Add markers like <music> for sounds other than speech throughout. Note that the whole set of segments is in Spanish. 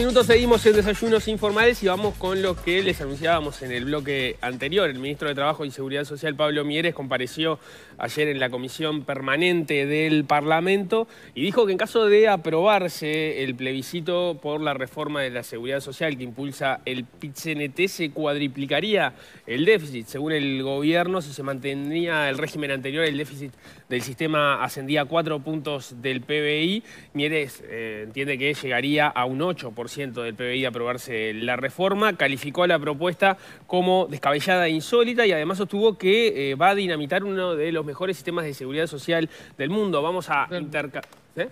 minutos seguimos en desayunos informales y vamos con lo que les anunciábamos en el bloque anterior. El ministro de Trabajo y Seguridad Social, Pablo Mieres, compareció ayer en la comisión permanente del Parlamento y dijo que en caso de aprobarse el plebiscito por la reforma de la seguridad social que impulsa el PITCNT, se cuadriplicaría el déficit. Según el gobierno, si se mantenía el régimen anterior, el déficit del sistema ascendía a cuatro puntos del PBI. Mieres eh, entiende que llegaría a un 8% del PBI aprobarse la reforma, calificó la propuesta como descabellada e insólita y además sostuvo que eh, va a dinamitar uno de los mejores sistemas de seguridad social del mundo. Vamos a intercambiar... ¿eh?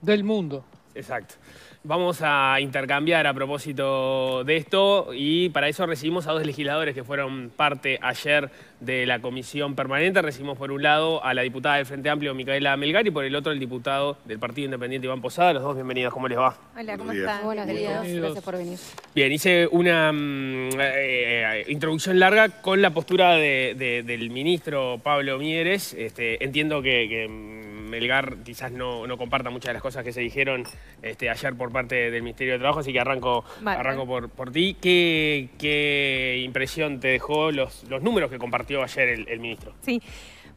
Del mundo. Exacto. Vamos a intercambiar a propósito de esto y para eso recibimos a dos legisladores que fueron parte ayer de la comisión permanente. Recibimos por un lado a la diputada del Frente Amplio, Micaela Melgar, y por el otro el diputado del Partido Independiente, Iván Posada. Los dos, bienvenidos, ¿cómo les va? Hola, ¿cómo están? Buenos días, gracias por venir. Bien, hice una mm, eh, introducción larga con la postura del ministro Pablo Mieres. Este, entiendo que Melgar quizás no, comparta muchas de las cosas que se dijeron este, ayer por parte del Ministerio de Trabajo, así que arranco, por, por ti. ¿Qué, ¿Qué, impresión te dejó los, los números que compartió ayer el, el ministro? Sí.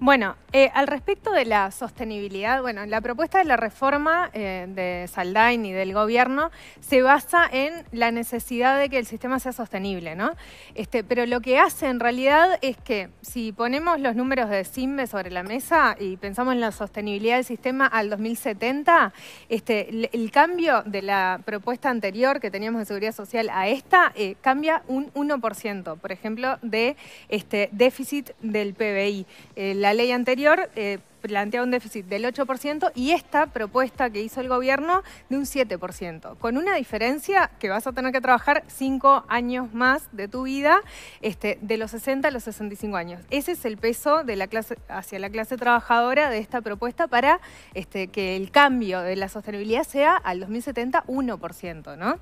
Bueno, eh, al respecto de la sostenibilidad, bueno, la propuesta de la reforma eh, de Saldain y del gobierno se basa en la necesidad de que el sistema sea sostenible, ¿no? Este, pero lo que hace en realidad es que si ponemos los números de CIMBE sobre la mesa y pensamos en la sostenibilidad del sistema al 2070, este, el, cambio de la propuesta anterior que teníamos de seguridad social a esta eh, cambia un 1%, por ejemplo, de este déficit del PBI. La la ley anterior, eh, plantea un déficit del 8% y esta propuesta que hizo el gobierno de un 7%, con una diferencia que vas a tener que trabajar 5 años más de tu vida, este, de los 60 a los 65 años. Ese es el peso de la hacia la clase trabajadora de esta propuesta para este, que el cambio de la sostenibilidad sea al 2070 1%, ¿no?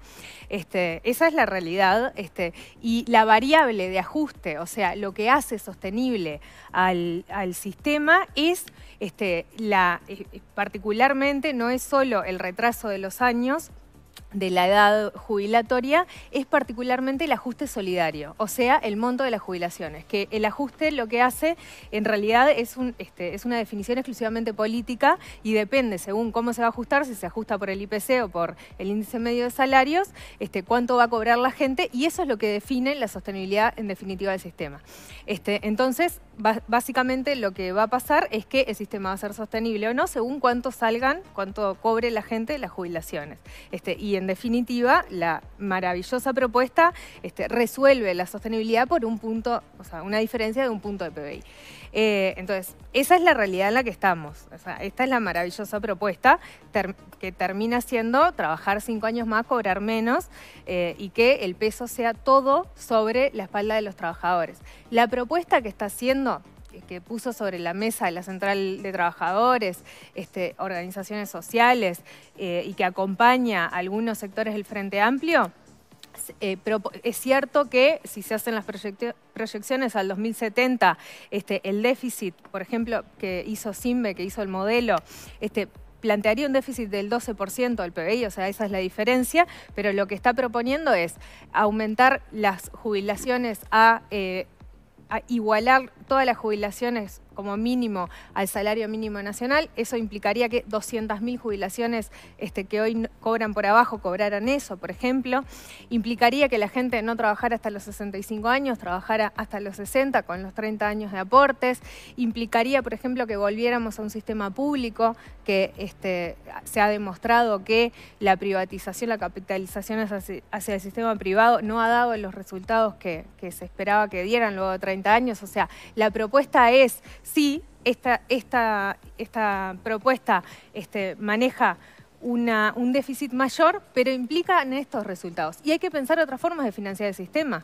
Este, esa es la realidad este, y la variable de ajuste, o sea, lo que hace sostenible al, al sistema es este, la, eh, eh, particularmente no es solo el retraso de los años, de la edad jubilatoria es particularmente el ajuste solidario, o sea, el monto de las jubilaciones, que el ajuste lo que hace en realidad es, un, este, es una definición exclusivamente política y depende según cómo se va a ajustar, si se ajusta por el IPC o por el índice medio de salarios, este, cuánto va a cobrar la gente y eso es lo que define la sostenibilidad en definitiva del sistema. Este, entonces, básicamente lo que va a pasar es que el sistema va a ser sostenible o no según cuánto salgan, cuánto cobre la gente las jubilaciones en definitiva la maravillosa propuesta este, resuelve la sostenibilidad por un punto, o sea, una diferencia de un punto de PBI. Eh, entonces, esa es la realidad en la que estamos. esta es la maravillosa propuesta que termina siendo trabajar cinco años más, cobrar menos eh, y que el peso sea todo sobre la espalda de los trabajadores. La propuesta que está haciendo que puso sobre la mesa la Central de Trabajadores, este, organizaciones sociales eh, y que acompaña a algunos sectores del Frente Amplio, eh, pero es cierto que si se hacen las proyecciones al 2070, este, el déficit, por ejemplo, que hizo Simbe, que hizo el modelo, este, plantearía un déficit del 12% al PBI, o sea, esa es la diferencia, pero lo que está proponiendo es aumentar las jubilaciones a... Eh, a igualar todas las jubilaciones como mínimo al salario mínimo nacional. Eso implicaría que 200.000 jubilaciones este, que hoy cobran por abajo cobraran eso, por ejemplo. Implicaría que la gente no trabajara hasta los 65 años, trabajara hasta los 60 con los 30 años de aportes. Implicaría, por ejemplo, que volviéramos a un sistema público que este, se ha demostrado que la privatización, la capitalización hacia, el sistema privado no ha dado los resultados que, que se esperaba que dieran luego de 30 años. O sea, la propuesta es sí esta, propuesta este, maneja un déficit mayor, pero implica en estos resultados. Y hay que pensar otras formas de financiar el sistema.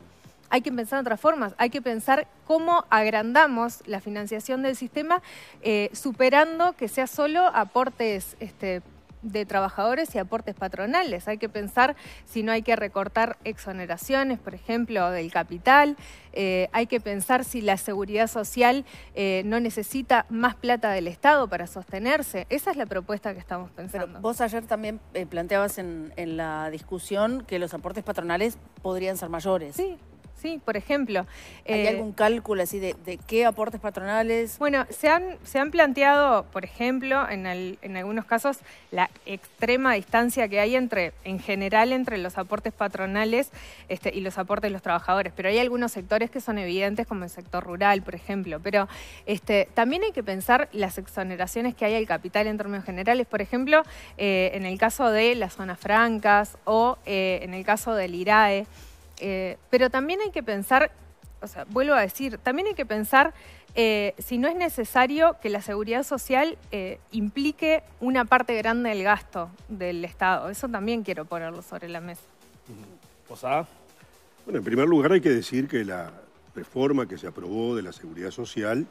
Hay que pensar otras formas, hay que pensar cómo agrandamos la financiación del sistema, eh, superando que sea solo aportes este, de trabajadores y aportes patronales. Hay que pensar si no hay que recortar exoneraciones, por ejemplo, del capital. Eh, hay que pensar si la seguridad social eh, no necesita más plata del Estado para sostenerse. Esa es la propuesta que estamos pensando. Pero vos ayer también eh, planteabas en, en la discusión que los aportes patronales podrían ser mayores. Sí, Sí, por ejemplo. ¿Hay eh, algún cálculo así de, qué aportes patronales? Bueno, se han, se han planteado, por ejemplo, en, algunos casos, la extrema distancia que hay entre, en general, entre los aportes patronales este, y los aportes de los trabajadores. Pero hay algunos sectores que son evidentes, como el sector rural, por ejemplo. Pero este, también hay que pensar las exoneraciones que hay al capital en términos generales. Por ejemplo, eh, en el caso de las zonas francas o eh, en el caso del IRAE. Eh, pero también hay que pensar, o sea, vuelvo a decir, también hay que pensar eh, si no es necesario que la seguridad social eh, implique una parte grande del gasto del Estado. Eso también quiero ponerlo sobre la mesa. ¿Posada? Bueno, en primer lugar hay que decir que la reforma que se aprobó de la seguridad social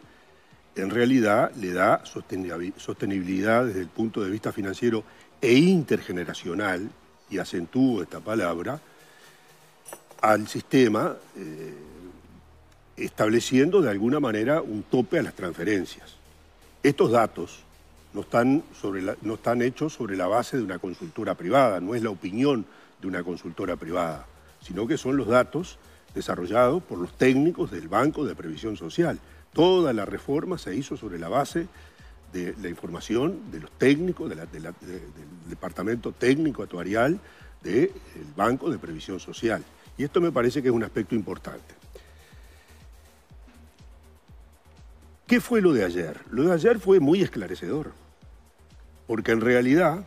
en realidad le da sostenibilidad desde el punto de vista financiero e intergeneracional, y acentúo esta palabra, al sistema eh, estableciendo de alguna manera un tope a las transferencias. Estos datos no están, sobre no están hechos sobre la base de una consultora privada, no es la opinión de una consultora privada, sino que son los datos desarrollados por los técnicos del Banco de Previsión Social. Toda la reforma se hizo sobre la base de la información de los técnicos, del Departamento Técnico Atuarial del Banco de Previsión Social. Y esto me parece que es un aspecto importante. ¿Qué fue lo de ayer? Lo de ayer fue muy esclarecedor, porque en realidad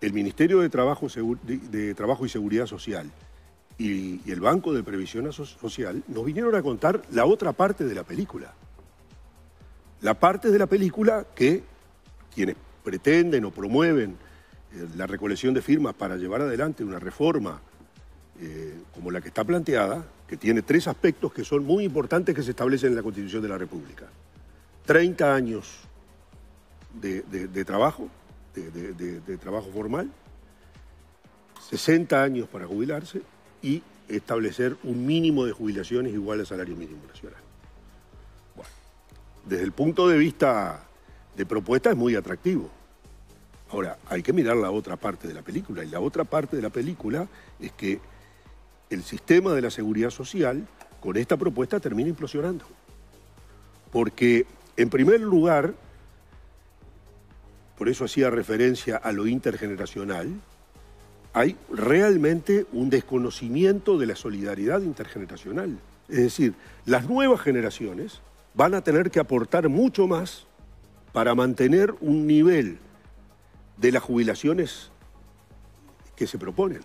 el Ministerio de Trabajo, y Seguridad Social y, el Banco de Previsión Social nos vinieron a contar la otra parte de la película. La parte de la película que quienes pretenden o promueven eh, la recolección de firmas para llevar adelante una reforma eh, como la que está planteada, que tiene tres aspectos que son muy importantes que se establecen en la Constitución de la República. 30 años de, trabajo, de, de trabajo formal, 60 años para jubilarse y establecer un mínimo de jubilaciones igual al salario mínimo nacional. Bueno, desde el punto de vista de propuesta es muy atractivo. Ahora, hay que mirar la otra parte de la película y la otra parte de la película es que el sistema de la seguridad social con esta propuesta termina implosionando. Porque, en primer lugar, por eso hacía referencia a lo intergeneracional, hay realmente un desconocimiento de la solidaridad intergeneracional. Es decir, las nuevas generaciones van a tener que aportar mucho más para mantener un nivel de las jubilaciones que se proponen.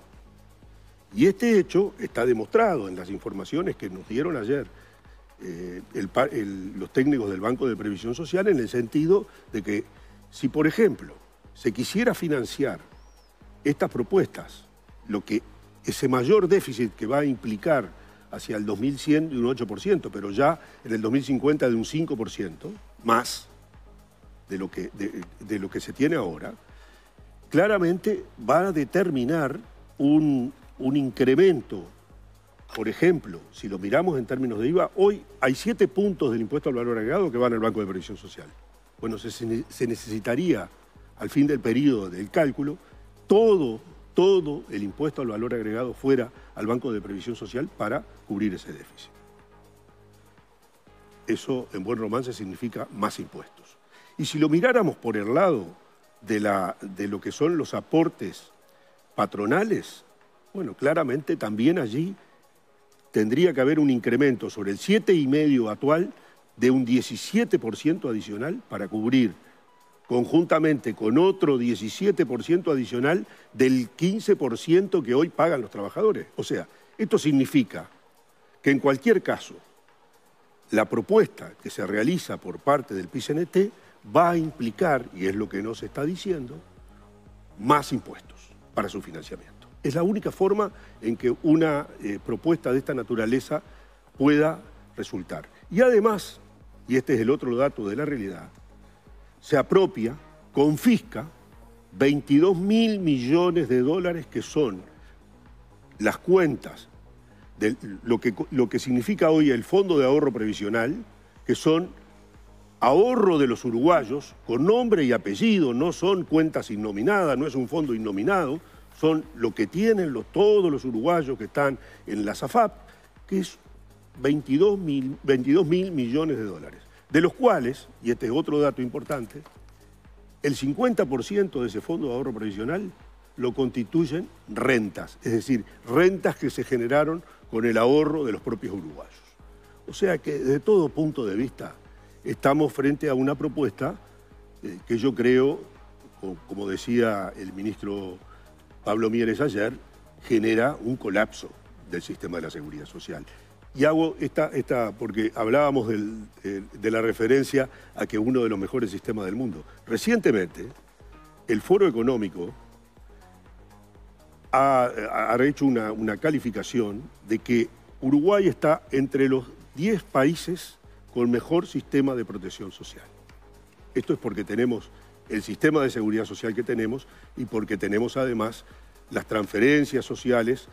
Y este hecho está demostrado en las informaciones que nos dieron ayer eh, los técnicos del Banco de Previsión Social en el sentido de que si, por ejemplo, se quisiera financiar estas propuestas, lo que ese mayor déficit que va a implicar hacia el 2100 de un 8%, pero ya en el 2050 de un 5%, más de lo que, de lo que se tiene ahora, claramente va a determinar un un incremento. Por ejemplo, si lo miramos en términos de IVA, hoy hay siete puntos del impuesto al valor agregado que van al Banco de Previsión Social. Bueno, se, necesitaría, al fin del periodo del cálculo, todo, todo el impuesto al valor agregado fuera al Banco de Previsión Social para cubrir ese déficit. Eso en buen romance significa más impuestos. Y si lo miráramos por el lado de, la, de lo que son los aportes patronales, bueno, claramente también allí tendría que haber un incremento sobre el 7,5 actual de un 17% adicional para cubrir conjuntamente con otro 17% adicional del 15% que hoy pagan los trabajadores. O sea, esto significa que en cualquier caso, la propuesta que se realiza por parte del PCNT va a implicar, y es lo que nos está diciendo, más impuestos para su financiamiento. Es la única forma en que una eh, propuesta de esta naturaleza pueda resultar. Y además, y este es el otro dato de la realidad, se apropia, confisca 22 mil millones de dólares que son las cuentas de lo que, lo que significa hoy el Fondo de Ahorro Previsional, que son ahorro de los uruguayos con nombre y apellido, no son cuentas innominadas, no es un fondo innominado, son lo que tienen todos los uruguayos que están en la SAFAP, que es 22 mil, millones de dólares, de los cuales, y este es otro dato importante, el 50% de ese fondo de ahorro Provisional lo constituyen rentas, es decir, rentas que se generaron con el ahorro de los propios uruguayos. O sea que de todo punto de vista estamos frente a una propuesta eh, que yo creo, como decía el ministro Pablo Mieres ayer, genera un colapso del sistema de la seguridad social. Y hago esta, porque hablábamos eh, de la referencia a que uno de los mejores sistemas del mundo. Recientemente, el Foro Económico ha, hecho una, una calificación de que Uruguay está entre los 10 países con mejor sistema de protección social. Esto es porque tenemos el sistema de seguridad social que tenemos y porque tenemos además las transferencias sociales,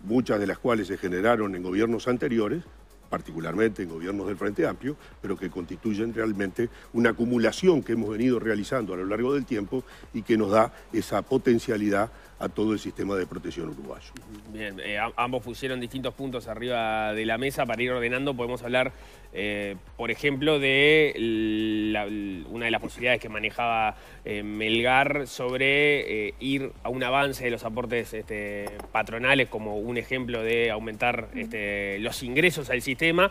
muchas de las cuales se generaron en gobiernos anteriores, particularmente en gobiernos del Frente Amplio, pero que constituyen realmente una acumulación que hemos venido realizando a lo largo del tiempo y que nos da esa potencialidad a todo el sistema de protección uruguayo. Bien, eh, ambos pusieron distintos puntos arriba de la mesa para ir ordenando. Podemos hablar, eh, por ejemplo, de una de las posibilidades que manejaba eh, Melgar sobre ir a un avance de los aportes este, patronales como un ejemplo de aumentar este, los ingresos al sistema.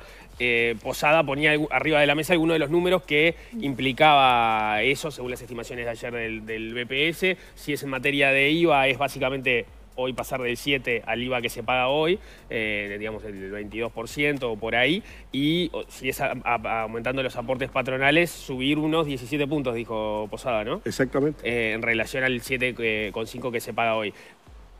Posada ponía arriba de la mesa algunos de los números que implicaba eso, según las estimaciones de ayer del, del BPS. Si es en materia de IVA, es básicamente hoy pasar del 7 al IVA que se paga hoy, eh, digamos el 22% o por ahí, y si es aumentando los aportes patronales, subir unos 17 puntos, dijo Posada, ¿no? Exactamente. Eh, en relación al 7,5 eh, que se paga hoy.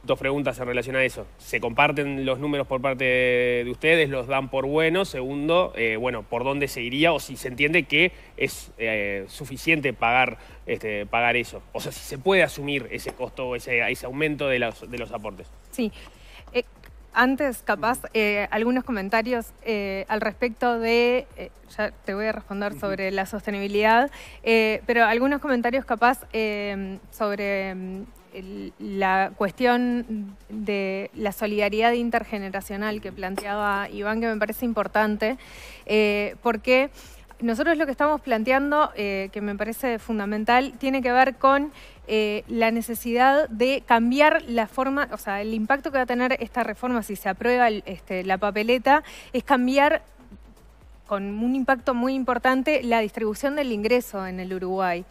Dos preguntas en relación a eso. ¿Se comparten los números por parte de ustedes? ¿Los dan por buenos? Segundo, eh, bueno, ¿por dónde se iría o si se entiende que es eh, suficiente pagar, este, pagar eso? O sea, si se puede asumir ese costo, ese, ese aumento de los, aportes. Sí. Eh, antes, capaz, algunos comentarios al respecto de, ya te voy a responder sobre la sostenibilidad, pero algunos comentarios capaz sobre mm, la cuestión de la solidaridad intergeneracional que planteaba Iván, que me parece importante, eh, porque nosotros lo que estamos planteando, eh, que me parece fundamental, tiene que ver con eh, la necesidad de cambiar la forma, o sea, el impacto que va a tener esta reforma si se aprueba este, la papeleta, es cambiar con un impacto muy importante la distribución del ingreso en el Uruguay.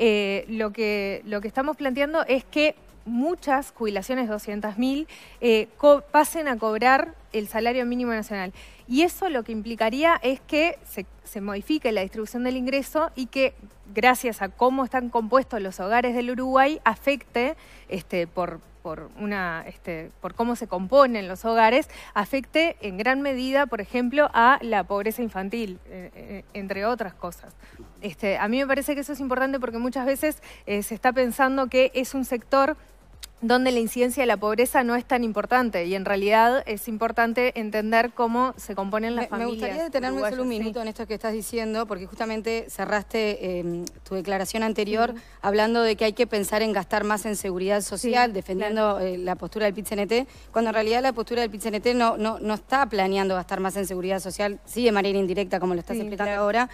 Eh, lo, que, lo que estamos planteando es que muchas jubilaciones, 200.000, eh, pasen a cobrar el salario mínimo nacional. Y eso lo que implicaría es que se, modifique la distribución del ingreso y que, gracias a cómo están compuestos los hogares del Uruguay, afecte este, por por, una, este, por cómo se componen los hogares, afecte en gran medida, por ejemplo, a la pobreza infantil, eh, eh, entre otras cosas. Este, a mí me parece que eso es importante porque muchas veces eh, se está pensando que es un sector donde la incidencia de la pobreza no es tan importante y en realidad es importante entender cómo se componen las familias. Me gustaría detenerme solo un minuto en esto que estás diciendo, porque justamente cerraste em, tu declaración anterior hablando de que hay que pensar en gastar más en seguridad social, defendiendo eh, la postura del pit cuando en realidad la postura del pit no, no, está planeando gastar más en seguridad social, sí de manera indirecta, como lo estás explicando ahora,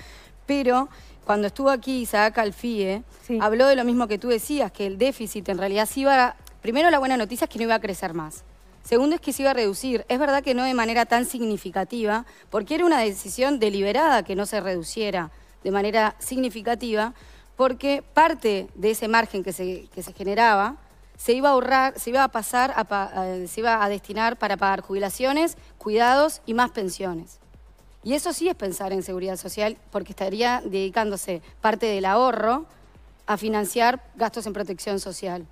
pero cuando estuvo aquí Isaac Alfie, habló de lo mismo que tú decías, que el déficit en realidad sí iba Primero, la buena noticia es que no iba a crecer más. Segundo es que se iba a reducir. Es verdad que no de manera tan significativa, porque era una decisión deliberada que no se reduciera de manera significativa, porque parte de ese margen que se, generaba se iba a ahorrar, se iba a pasar, eh, se iba a destinar para pagar jubilaciones, cuidados y más pensiones. Y eso sí es pensar en seguridad social, porque estaría dedicándose parte del ahorro a financiar gastos en protección social.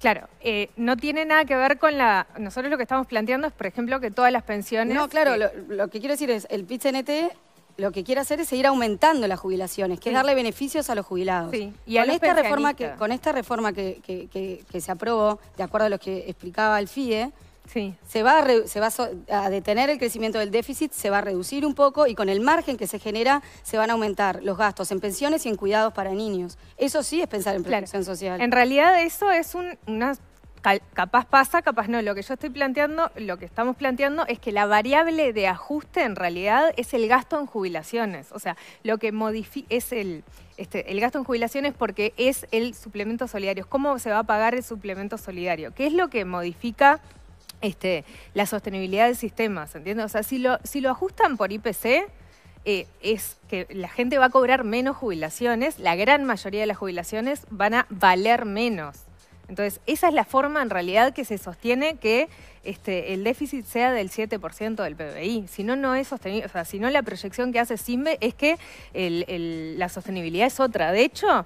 Claro, eh, no tiene nada que ver con la... Nosotros lo que estamos planteando es, por ejemplo, que todas las pensiones... No, claro, lo, que quiero decir es, el pit -NT lo que quiere hacer es seguir aumentando las jubilaciones, que es darle beneficios a los jubilados. Y con, esta reforma que, con esta reforma que, que, se aprobó, de acuerdo a lo que explicaba el FIE, Sí. Se va, a a, detener el crecimiento del déficit, se va a reducir un poco y con el margen que se genera se van a aumentar los gastos en pensiones y en cuidados para niños. Eso sí es pensar en protección social. En realidad eso es una capaz pasa, capaz no. Lo que yo estoy planteando, lo que estamos planteando es que la variable de ajuste en realidad es el gasto en jubilaciones. O sea, lo que modifica es el, este, el gasto en jubilaciones porque es el suplemento solidario. ¿Cómo se va a pagar el suplemento solidario? ¿Qué es lo que modifica este, la sostenibilidad del sistema, ¿entiendes? O sea, si lo, ajustan por IPC, eh, es que la gente va a cobrar menos jubilaciones, la gran mayoría de las jubilaciones van a valer menos. Entonces, esa es la forma en realidad que se sostiene que este, el déficit sea del 7% del PBI. Si no, no es sostenible. O sea, si no, la proyección que hace SIMBE es que la sostenibilidad es otra. De hecho,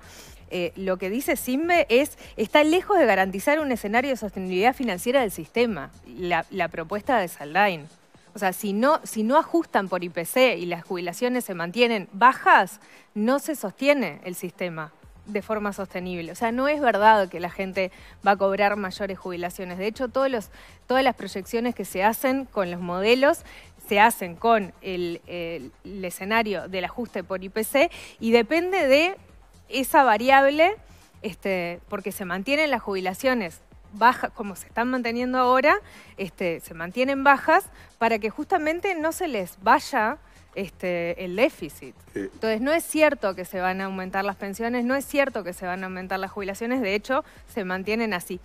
eh, lo que dice Simbe es, está lejos de garantizar un escenario de sostenibilidad financiera del sistema, la, propuesta de Saldain. O sea, si no, ajustan por IPC y las jubilaciones se mantienen bajas, no se sostiene el sistema de forma sostenible. O sea, no es verdad que la gente va a cobrar mayores jubilaciones. De hecho, todas las proyecciones que se hacen con los modelos se hacen con el escenario del ajuste por IPC y depende de esa variable, este, porque se mantienen las jubilaciones bajas, como se están manteniendo ahora, este, se mantienen bajas para que justamente no se les vaya este, el déficit. Entonces, no es cierto que se van a aumentar las pensiones, no es cierto que se van a aumentar las jubilaciones, de hecho, se mantienen así.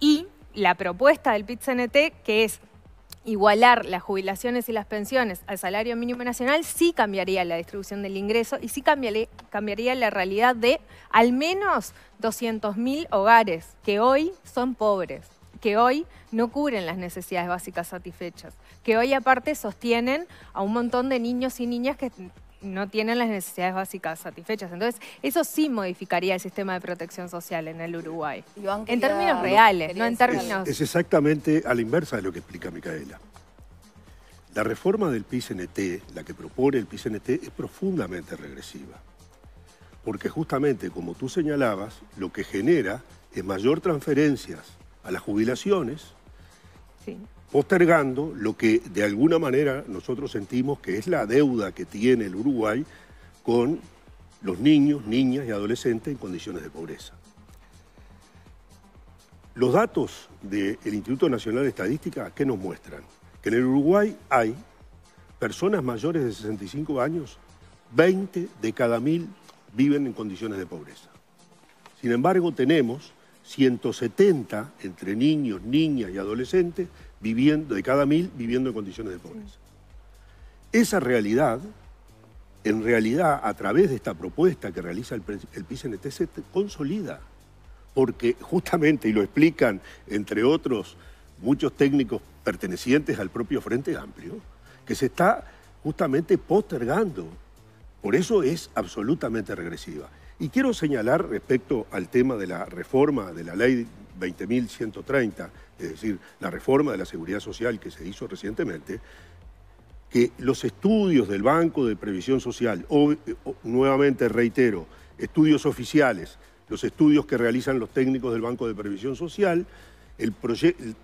Y la propuesta del PIT-CNT, que es igualar las jubilaciones y las pensiones al salario mínimo nacional, sí cambiaría la distribución del ingreso y sí cambiaría, la realidad de al menos 200.000 hogares que hoy son pobres que hoy no cubren las necesidades básicas satisfechas, que hoy aparte sostienen a un montón de niños y niñas que no tienen las necesidades básicas satisfechas. Entonces, eso sí modificaría el sistema de protección social en el Uruguay. En términos reales, no en términos... Es, exactamente a la inversa de lo que explica Micaela. La reforma del PICNT, la que propone el PICNT, es profundamente regresiva. Porque justamente, como tú señalabas, lo que genera es mayor transferencias a las jubilaciones sí postergando lo que de alguna manera nosotros sentimos que es la deuda que tiene el Uruguay con los niños, niñas y adolescentes en condiciones de pobreza. Los datos del Instituto Nacional de Estadística, ¿qué nos muestran? Que en el Uruguay hay personas mayores de 65 años, 20 de cada mil viven en condiciones de pobreza. Sin embargo, tenemos 170 entre niños, niñas y adolescentes viviendo, de cada mil viviendo en condiciones de pobreza. Esa realidad, en realidad, a través de esta propuesta que realiza el, el PICNT, se consolida. Porque justamente, y lo explican, entre otros, muchos técnicos pertenecientes al propio Frente Amplio, que se está justamente postergando. Por eso es absolutamente regresiva. Y quiero señalar respecto al tema de la reforma de la ley 20.130, es decir, la reforma de la seguridad social que se hizo recientemente, que los estudios del Banco de Previsión Social, o, eh, nuevamente reitero, estudios oficiales, los estudios que realizan los técnicos del Banco de Previsión Social, el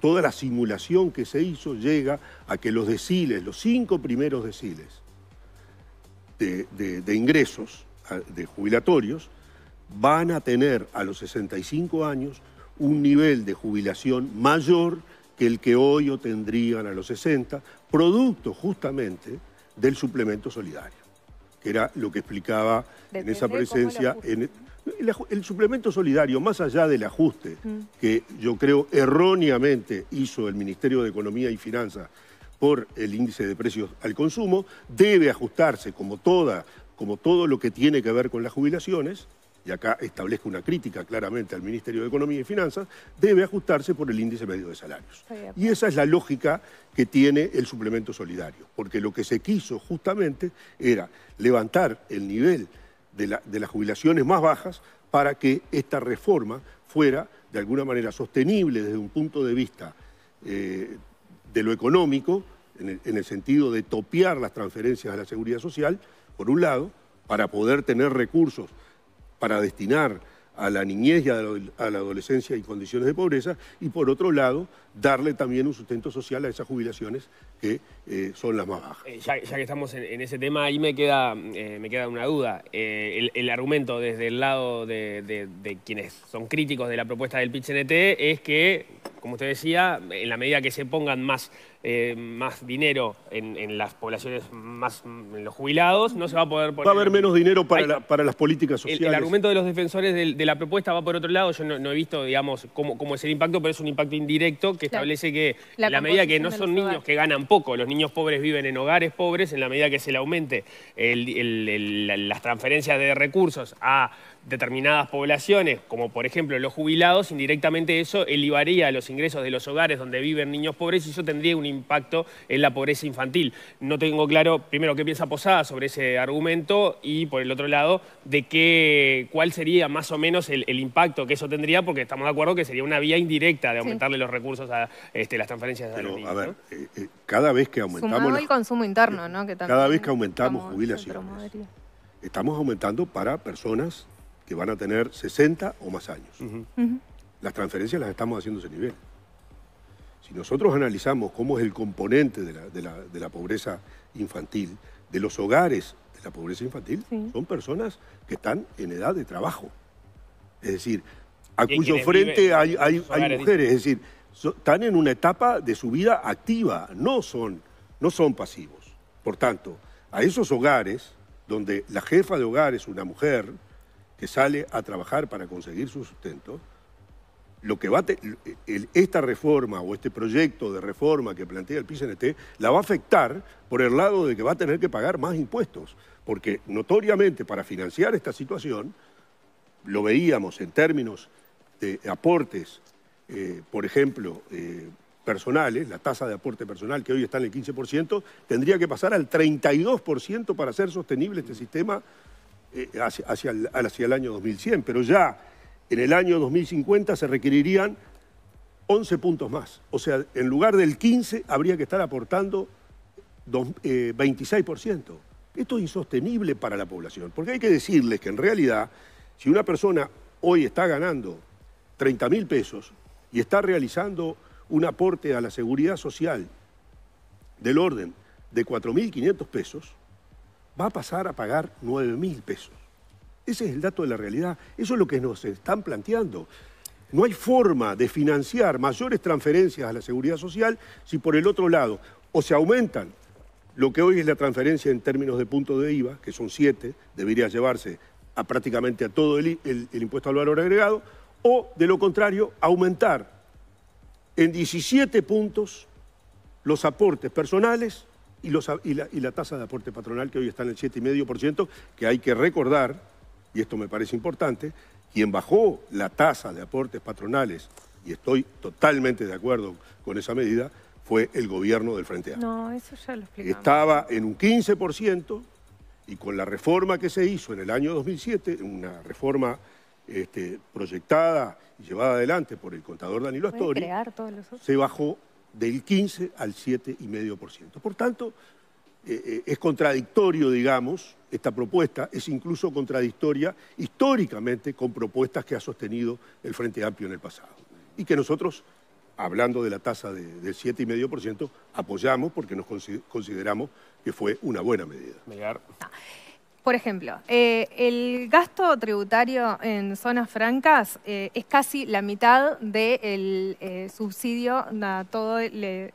toda la simulación que se hizo llega a que los deciles, los cinco primeros deciles de ingresos, de jubilatorios, van a tener a los 65 años un nivel de jubilación mayor que el que hoy obtendrían a los 60, producto justamente del suplemento solidario, que era lo que explicaba en esa presencia. el, suplemento solidario, más allá del ajuste mm. que yo creo erróneamente hizo el Ministerio de Economía y Finanzas por el índice de precios al consumo, debe ajustarse como toda, como todo lo que tiene que ver con las jubilaciones, y acá establezco una crítica claramente al Ministerio de Economía y Finanzas, debe ajustarse por el índice medio de salarios. Y esa es la lógica que tiene el suplemento solidario, porque lo que se quiso justamente era levantar el nivel de, las jubilaciones más bajas para que esta reforma fuera de alguna manera sostenible desde un punto de vista eh, de lo económico, en el, en el sentido de topear las transferencias a la seguridad social, por un lado, para poder tener recursos para destinar a la niñez y a la adolescencia en condiciones de pobreza, y por otro lado, darle también un sustento social a esas jubilaciones que eh, son las más bajas. Eh, ya, que estamos en, ese tema, ahí me queda, eh, me queda una duda. El, argumento desde el lado de, quienes son críticos de la propuesta del pit es que, como usted decía, en la medida que se pongan más eh, más dinero en, las poblaciones más en los jubilados, no se va a poder poner... Va a haber menos dinero para, las políticas sociales. El, argumento de los defensores de, la propuesta va por otro lado. Yo no, he visto, digamos, cómo, es el impacto, pero es un impacto indirecto que establece que la, la, medida que no son niños que ganan poco, los niños pobres viven en hogares pobres, en la medida que se le aumente las transferencias de recursos a determinadas poblaciones, como por ejemplo los jubilados, indirectamente eso elevaría los ingresos de los hogares donde viven niños pobres y eso tendría un impacto en la pobreza infantil. No tengo claro, primero, qué piensa Posada sobre ese argumento y por el otro lado, de qué, cuál sería más o menos el, impacto que eso tendría, porque estamos de acuerdo que sería una vía indirecta de aumentarle los recursos a este, las transferencias de los A ver, eh, eh, cada vez que aumentamos... el consumo interno, eh, ¿no? cada vez que aumentamos jubilaciones, estamos aumentando para personas que van a tener 60 o más años. Las transferencias las estamos haciendo a ese nivel. Si nosotros analizamos cómo es el componente de la, pobreza infantil, de los hogares de la pobreza infantil, son personas que están en edad de trabajo. Es decir, a cuyo frente hay, mujeres, es decir, están en una etapa de su vida activa, no son, no son pasivos. Por tanto, a esos hogares, donde la jefa de hogar es una mujer, que sale a trabajar para conseguir su sustento, lo que va esta reforma o este proyecto de reforma que plantea el PCNT la va a afectar por el lado de que va a tener que pagar más impuestos, porque notoriamente para financiar esta situación, lo veíamos en términos de aportes, eh, por ejemplo, eh, personales, la tasa de aporte personal que hoy está en el 15%, tendría que pasar al 32% para hacer sostenible este sistema eh, hacia, hacia, el, año 2100, pero ya en el año 2050 se requerirían 11 puntos más. O sea, en lugar del 15 habría que estar aportando 26%. Eh, Esto es insostenible para la población, porque hay que decirles que en realidad, si una persona hoy está ganando 30 mil pesos y está realizando un aporte a la seguridad social del orden de 4.500 pesos, va a pasar a pagar 9.000 mil pesos. Ese es el dato de la realidad. Eso es lo que nos están planteando. No hay forma de financiar mayores transferencias a la seguridad social si por el otro lado o se aumentan lo que hoy es la transferencia en términos de puntos de IVA, que son 7, debería llevarse a prácticamente a todo el impuesto al valor agregado, o de lo contrario, aumentar en 17 puntos los aportes personales y, la, tasa de aporte patronal que hoy está en el 7,5%, que hay que recordar, y esto me parece importante, quien bajó la tasa de aportes patronales, y estoy totalmente de acuerdo con esa medida, fue el gobierno del Frente Amplio. No, eso ya lo explicamos. Estaba en un 15% y con la reforma que se hizo en el año 2007, una reforma este, proyectada y llevada adelante por el contador Danilo Astori, se bajó del 15 al 7,5%. Por tanto, eh, eh, es contradictorio, digamos, esta propuesta, es incluso contradictoria históricamente con propuestas que ha sostenido el Frente Amplio en el pasado. Y que nosotros, hablando de la tasa de, del 7,5%, apoyamos porque nos consideramos que fue una buena medida. Por ejemplo, eh, el gasto tributario en zonas francas eh, es casi la mitad del eh, subsidio a todo el,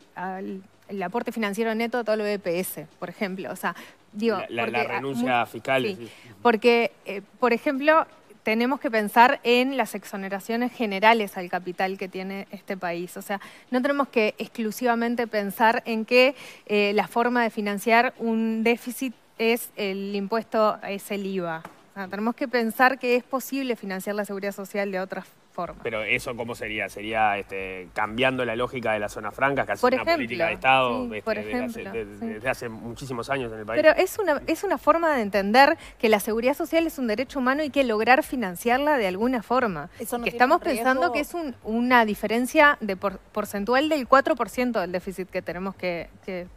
aporte financiero neto de todo el EPS, por ejemplo. O sea, digo, la, ah, renuncia a, fiscal. Porque, eh, por ejemplo, tenemos que pensar en las exoneraciones generales al capital que tiene este país. O sea, no tenemos que exclusivamente pensar en que la forma de financiar un déficit es el impuesto, es el IVA. tenemos que pensar que es posible financiar la seguridad social de otra forma. Pero eso cómo sería? Sería este, cambiando la lógica de la zona franca? que ha una política de Estado desde, hace, muchísimos años en el país. Pero es una, es una forma de entender que la seguridad social es un derecho humano y que lograr financiarla de alguna forma. que estamos pensando que es una diferencia de porcentual del 4% del déficit que tenemos que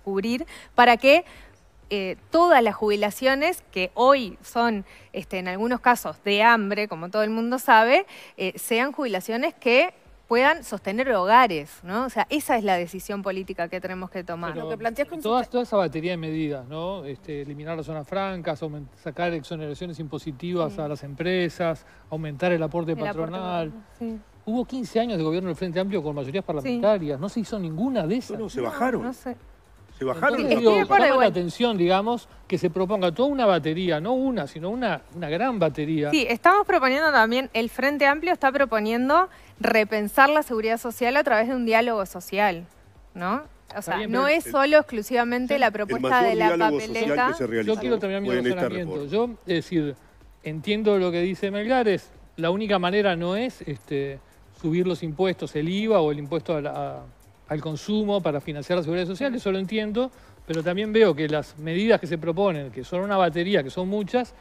cubrir para que eh, todas las jubilaciones, que hoy son este, en algunos casos de hambre, como todo el mundo sabe, eh, sean jubilaciones que puedan sostener hogares, ¿no? O sea, esa es la decisión política que tenemos que tomar. toda, esa batería de medidas, ¿no? Este, eliminar las zonas francas, sacar exoneraciones impositivas a las empresas, aumentar el aporte patronal. Hubo 15 años de gobierno del Frente Amplio con mayorías parlamentarias, no se hizo ninguna de esas. No, se bajaron. Se bajaron. la atención, digamos, que se proponga toda una batería, no una, sino una, gran batería. Sí, estamos proponiendo también, el Frente Amplio está proponiendo repensar la seguridad social a través de un diálogo social, ¿no? O sea, no es solo exclusivamente la propuesta de la papeleta. Yo quiero también mi razonamiento. Yo, es decir, entiendo lo que dice Melgares, la única manera no es este, subir los impuestos, el IVA o el impuesto a la al consumo, para financiar la seguridad social, eso lo entiendo, pero también veo que las medidas que se proponen, que son una batería, que son muchas,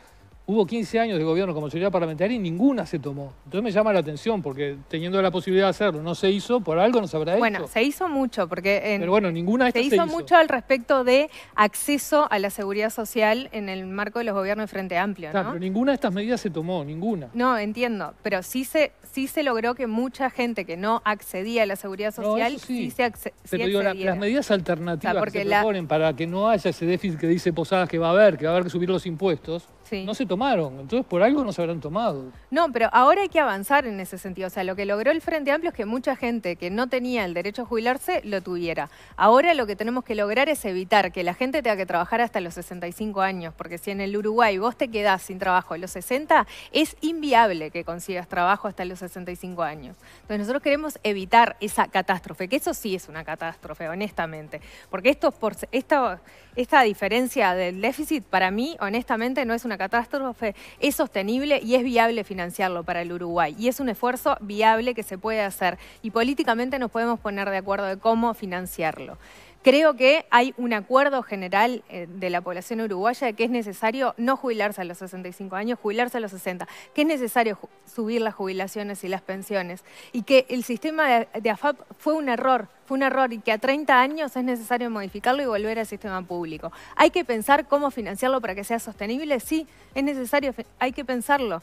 Hubo 15 años de gobierno como seguridad parlamentaria y ninguna se tomó. Entonces me llama la atención porque teniendo la posibilidad de hacerlo, no se hizo, por algo no se habrá hecho. Bueno, se hizo mucho porque en, Pero bueno, ninguna de se, hizo se hizo mucho al respecto de acceso a la seguridad social en el marco de los gobiernos de Frente Amplio, claro, pero ninguna de estas medidas se tomó, ninguna. No, entiendo, pero sí se sí se logró que mucha gente que no accedía a la seguridad social sí. se Pero digo, las medidas alternativas que se proponen para que no haya ese déficit que dice Posadas que va a haber, que va a haber que subir los impuestos, no se tomaron, entonces por algo no se habrán tomado. No, pero ahora hay que avanzar en ese sentido. O sea, lo que logró el Frente Amplio es que mucha gente que no tenía el derecho a jubilarse lo tuviera. Ahora lo que tenemos que lograr es evitar que la gente tenga que trabajar hasta los 65 años, porque si en el Uruguay vos te quedás sin trabajo a los 60, es inviable que consigas trabajo hasta los 65 años. Entonces nosotros queremos evitar esa catástrofe, que eso sí es una catástrofe, honestamente, porque esto, por, esta, esta diferencia del déficit para mí, honestamente, no es una catástrofe, es sostenible y es viable financiarlo para el Uruguay. Y es un esfuerzo viable que se puede hacer. Y políticamente nos podemos poner de acuerdo de cómo financiarlo. Creo que hay un acuerdo general eh, de la población uruguaya de que es necesario no jubilarse a los 65 años, jubilarse a los 60, que es necesario subir las jubilaciones y las pensiones y que el sistema de AFAP fue un error fue un error y que a 30 años es necesario modificarlo y volver al sistema público. Hay que pensar cómo financiarlo para que sea sostenible, sí, es necesario, hay que pensarlo.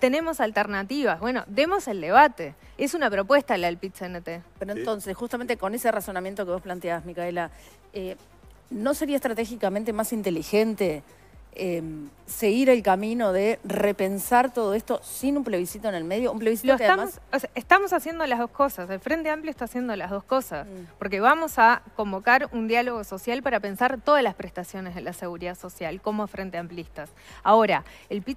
tenemos alternativas, bueno, demos el debate. Es una propuesta la del PIT-CNT. Pero entonces, justamente con ese razonamiento que vos planteás, Micaela, eh, ¿no sería estratégicamente más inteligente Em, seguir el camino de repensar todo esto sin un plebiscito en el medio, un plebiscito estamos, estamos haciendo las dos cosas, el Frente Amplio está haciendo las dos cosas, mm. porque vamos a convocar un diálogo social para pensar todas las prestaciones de la seguridad social como Frente Amplistas. Ahora, el pit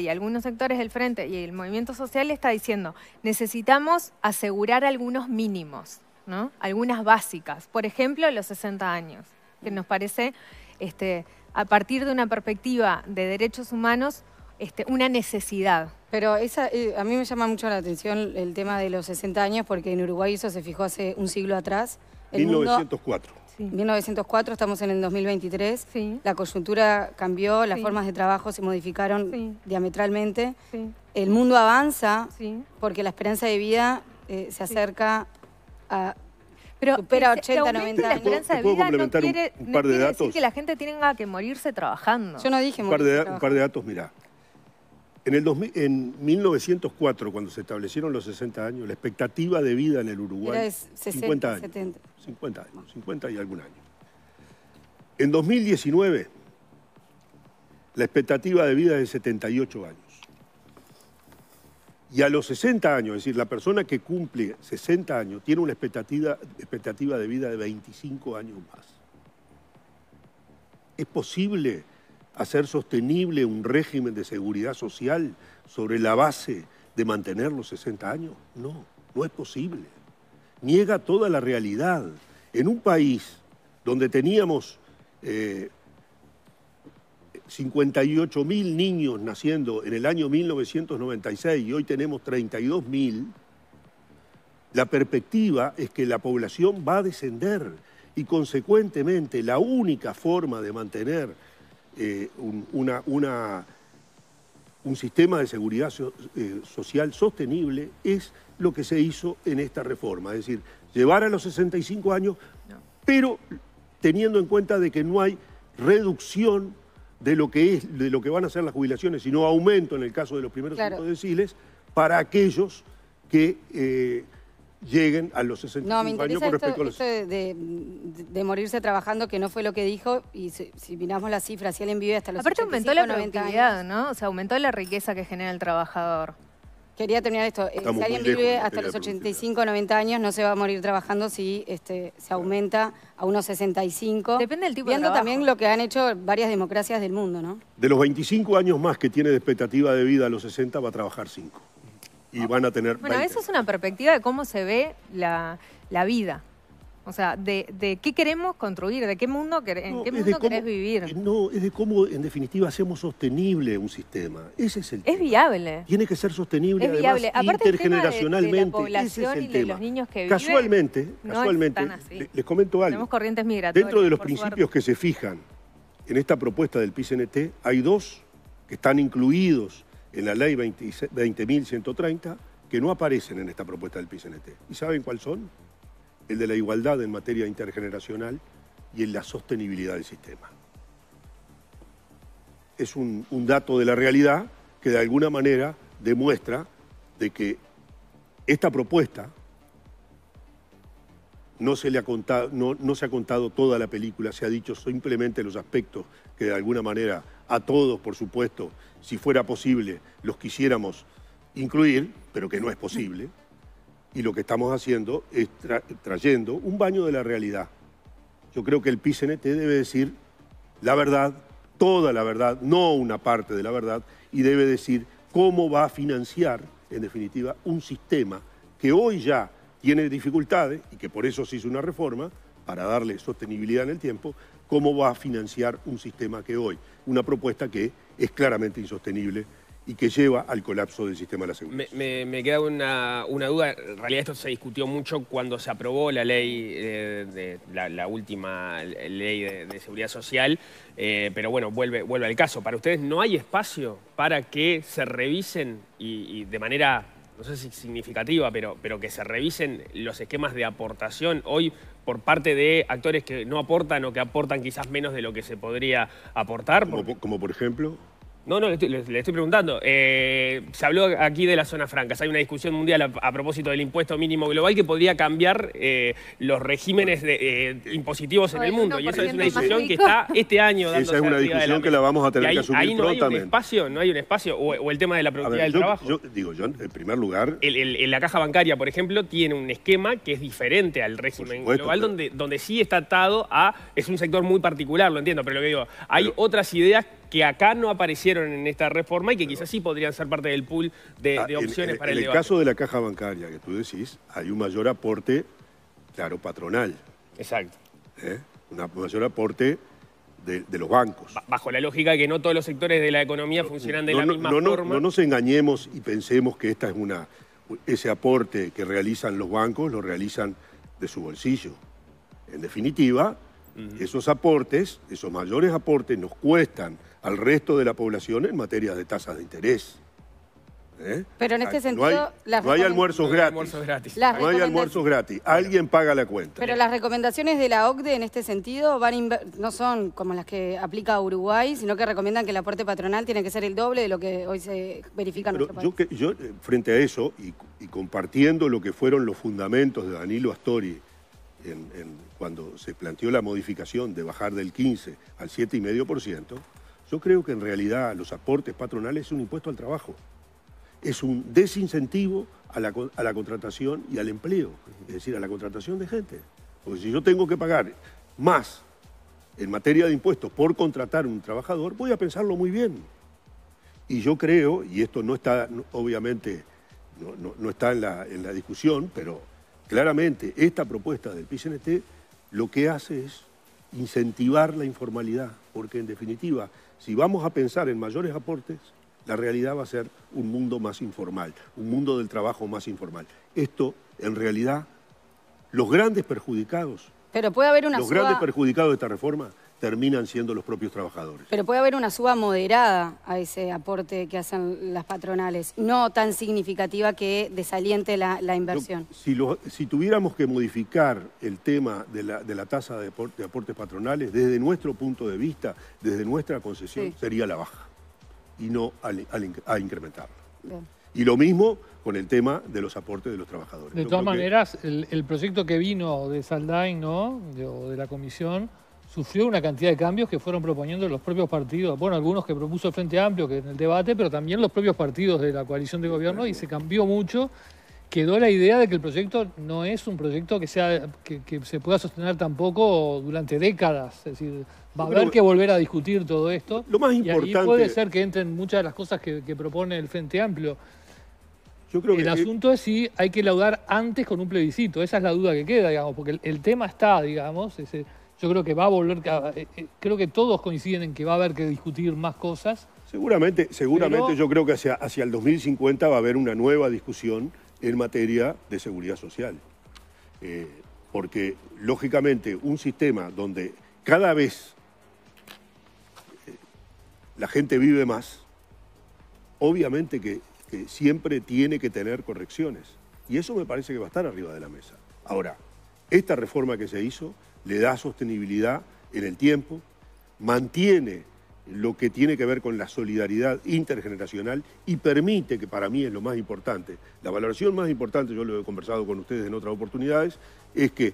y algunos sectores del Frente y el movimiento social está diciendo, necesitamos asegurar algunos mínimos, ¿no? algunas básicas, por ejemplo, los 60 años, que mm. nos parece... Este, a partir de una perspectiva de derechos humanos este, una necesidad. Pero eh, a mí me llama mucho la atención el tema de los 60 años, porque en Uruguay eso se fijó hace un siglo atrás. 1904. 1904, estamos en el 2023. La coyuntura cambió, las formas de trabajo se modificaron diametralmente. El mundo avanza porque la esperanza de vida eh, se acerca a pero, pero 80, 90 años. La esperanza de vida quiere, decir que la gente tenga que morirse trabajando. Yo no dije un par de, Un par de datos, mirá. En, el 2000, en 1904, cuando se establecieron los 60 años, la expectativa de vida en el Uruguay era 50 años. 50 años, 50 y algún año. En 2019, la expectativa de vida es de 78 años. Y a los 60 años, es decir, la persona que cumple 60 años tiene una expectativa, expectativa de vida de 25 años más. ¿Es posible hacer sostenible un régimen de seguridad social sobre la base de mantener los 60 años? No, no es posible. Niega toda la realidad. En un país donde teníamos eh, 58.000 niños naciendo en el año 1996 y hoy tenemos 32.000, la perspectiva es que la población va a descender y consecuentemente la única forma de mantener eh, un, una, un, sistema de seguridad eh, social sostenible es lo que se hizo en esta reforma, es decir, llevar a los 65 años, pero teniendo en cuenta de que no hay reducción de lo que, es, de lo que van a ser las jubilaciones, sino aumento en el caso de los primeros claro. de para aquellos que eh, lleguen a los 60 no, me de, morirse trabajando, que no fue lo que dijo, y si, miramos las cifras, si alguien vive hasta los Aparte aumentó la productividad, ¿no? O sea, aumentó la riqueza que genera el trabajador. Quería terminar esto. Eh, si alguien vive hasta los 85, 90 años, no se va a morir trabajando si este, se aumenta a unos 65. Depende del tipo Viendo de trabajo. también lo que han hecho varias democracias del mundo, ¿no? De los 25 años más que tiene de expectativa de vida a los 60, va a trabajar 5. Y ah. van a tener. Bueno, eso es una perspectiva de cómo se ve la vida. O sea, de, qué queremos construir, de qué mundo, en qué mundo querés vivir. Eh, no, es de cómo, en definitiva, hacemos sostenible un sistema. Ese es el tema. Es viable. Tiene que ser sostenible, además, Aparte intergeneracionalmente. de, la ese de los niños que Casualmente, viven, casualmente, les, les comento algo. Tenemos corrientes migratorias. Dentro de los principios que se fijan en esta propuesta del PISNT hay dos que están incluidos en la ley 20.130 que no aparecen en esta propuesta del PISNT. ¿Y saben cuáles son? el de la igualdad en materia intergeneracional y en la sostenibilidad del sistema. Es un, dato de la realidad que de alguna manera demuestra de que esta propuesta no se, le ha contado, no se ha contado toda la película, se ha dicho simplemente los aspectos que de alguna manera a todos, por supuesto, si fuera posible, los quisiéramos incluir, pero que no es posible y lo que estamos haciendo es trayendo un baño de la realidad. Yo creo que el PICNT debe decir la verdad, toda la verdad, no una parte de la verdad, y debe decir cómo va a financiar, en definitiva, un sistema que hoy ya tiene dificultades y que por eso se hizo una reforma para darle sostenibilidad en el tiempo, cómo va a financiar un sistema que hoy, una propuesta que es claramente insostenible y que lleva al colapso del sistema de la seguridad. Me, queda una, duda. En realidad esto se discutió mucho cuando se aprobó la ley, eh, de, la, última ley de, seguridad social, eh, pero bueno, vuelve, al caso. Para ustedes no hay espacio para que se revisen y, de manera no sé si significativa, pero, que se revisen los esquemas de aportación hoy por parte de actores que no aportan o que aportan quizás menos de lo que se podría aportar. como por ejemplo... No, no, le estoy, preguntando. Eh, se habló aquí de las zonas francas. Hay una discusión mundial a, propósito del impuesto mínimo global que podría cambiar eh, los regímenes eh, impositivos en el mundo. Y eso es una discusión que está este año Esa es una discusión que la vamos a tener que asumir ahí no Hay un espacio, no hay un espacio. O, el tema de la productividad del trabajo. Yo digo, yo, en primer lugar... la caja bancaria, por ejemplo, tiene un esquema que es diferente al régimen global, donde, donde sí está atado a... Es un sector muy particular, lo entiendo, pero lo que digo, hay otras ideas que acá no aparecieron en esta reforma y que quizás sí podrían ser parte del pool de, ah, opciones para el, En el caso de la caja bancaria que tú decís, hay un mayor aporte, claro, patronal. Exacto. ¿Eh? Un mayor aporte de, los bancos. Bajo la lógica de que no todos los sectores de la economía funcionan de la misma no, forma. No nos engañemos y pensemos que esta es una, ese aporte que realizan los bancos lo realizan de su bolsillo. En definitiva, esos aportes, esos mayores aportes nos cuestan al resto de la población en materia de tasas de interés. ¿Eh? Pero en este sentido... Ah, no hay, almuerzos, gratis. no hay almuerzos gratis. Alguien paga la cuenta. Pero las recomendaciones de la OCDE en este sentido no son como las que aplica Uruguay, sino que recomiendan que el aporte patronal tiene que ser el doble de lo que hoy se verifica en Yo, eh, frente a eso, y, compartiendo lo que fueron los fundamentos de Danilo Astori cuando se planteó la modificación de bajar del 15 al 7,5%, yo creo que en realidad los aportes patronales es un impuesto al trabajo, es un desincentivo a la, contratación y al empleo, es decir, a la contratación de gente. Porque si yo tengo que pagar más en materia de impuestos por contratar un trabajador, voy a pensarlo muy bien. Y yo creo, y esto no está, obviamente, no, está en la, en la, discusión, pero claramente esta propuesta del PCNT lo que hace es incentivar la informalidad, porque en definitiva si vamos a pensar en mayores aportes, la realidad va a ser un mundo más informal, un mundo del trabajo más informal. Esto, en realidad, los grandes perjudicados. Pero puede haber una Los grandes perjudicados de esta reforma terminan siendo los propios trabajadores. Pero puede haber una suba moderada a ese aporte que hacen las patronales, no tan significativa que desaliente la, inversión. si, tuviéramos que modificar el tema de la, tasa de, aportes patronales, desde nuestro punto de vista, desde nuestra concesión, sería la baja y no a incrementarla. Y lo mismo con el tema de los aportes de los trabajadores. De todas maneras, el, proyecto que vino de Saldain, ¿no? de la comisión sufrió una cantidad de cambios que fueron proponiendo los propios partidos, bueno, algunos que propuso el Frente Amplio que en el debate, pero también los propios partidos de la coalición de gobierno y se cambió mucho. Quedó la idea de que el proyecto no es un proyecto que, sea, que, se pueda sostener tampoco durante décadas. Es decir, va a haber que volver a discutir todo esto. Lo más importante. Y ahí puede ser que entren muchas de las cosas que, propone el Frente Amplio. Yo creo que el eh, asunto es si hay que laudar antes con un plebiscito. Esa es la duda que queda, digamos, porque el, tema está, digamos. Ese, yo creo que va a volver, eh, eh, creo que todos coinciden en que va a haber que discutir más cosas. Seguramente, seguramente yo creo que hacia, hacia el 2050 va a haber una nueva discusión en materia de seguridad social. Eh, porque, lógicamente, un sistema donde cada vez la gente vive más, obviamente que siempre tiene que tener correcciones. Y eso me parece que va a estar arriba de la mesa. Ahora, esta reforma que se hizo le da sostenibilidad en el tiempo, mantiene lo que tiene que ver con la solidaridad intergeneracional y permite, que para mí es lo más importante, la valoración más importante, yo lo he conversado con ustedes en otras oportunidades, es que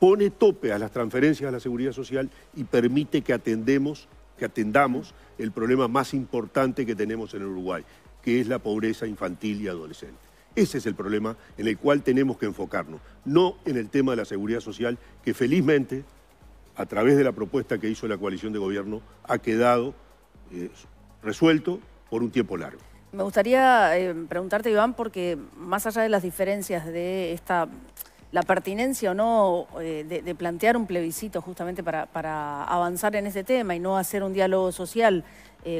pone tope a las transferencias a la seguridad social y permite que atendemos, que atendamos el problema más importante que tenemos en Uruguay, que es la pobreza infantil y adolescente. Ese es el problema en el cual tenemos que enfocarnos, no en el tema de la seguridad social, que felizmente, a través de la propuesta que hizo la coalición de gobierno, ha quedado eh, resuelto por un tiempo largo. Me gustaría eh, preguntarte, Iván, porque más allá de las diferencias de esta la pertinencia o no eh, de, plantear un plebiscito justamente para, avanzar en este tema y no hacer un diálogo social,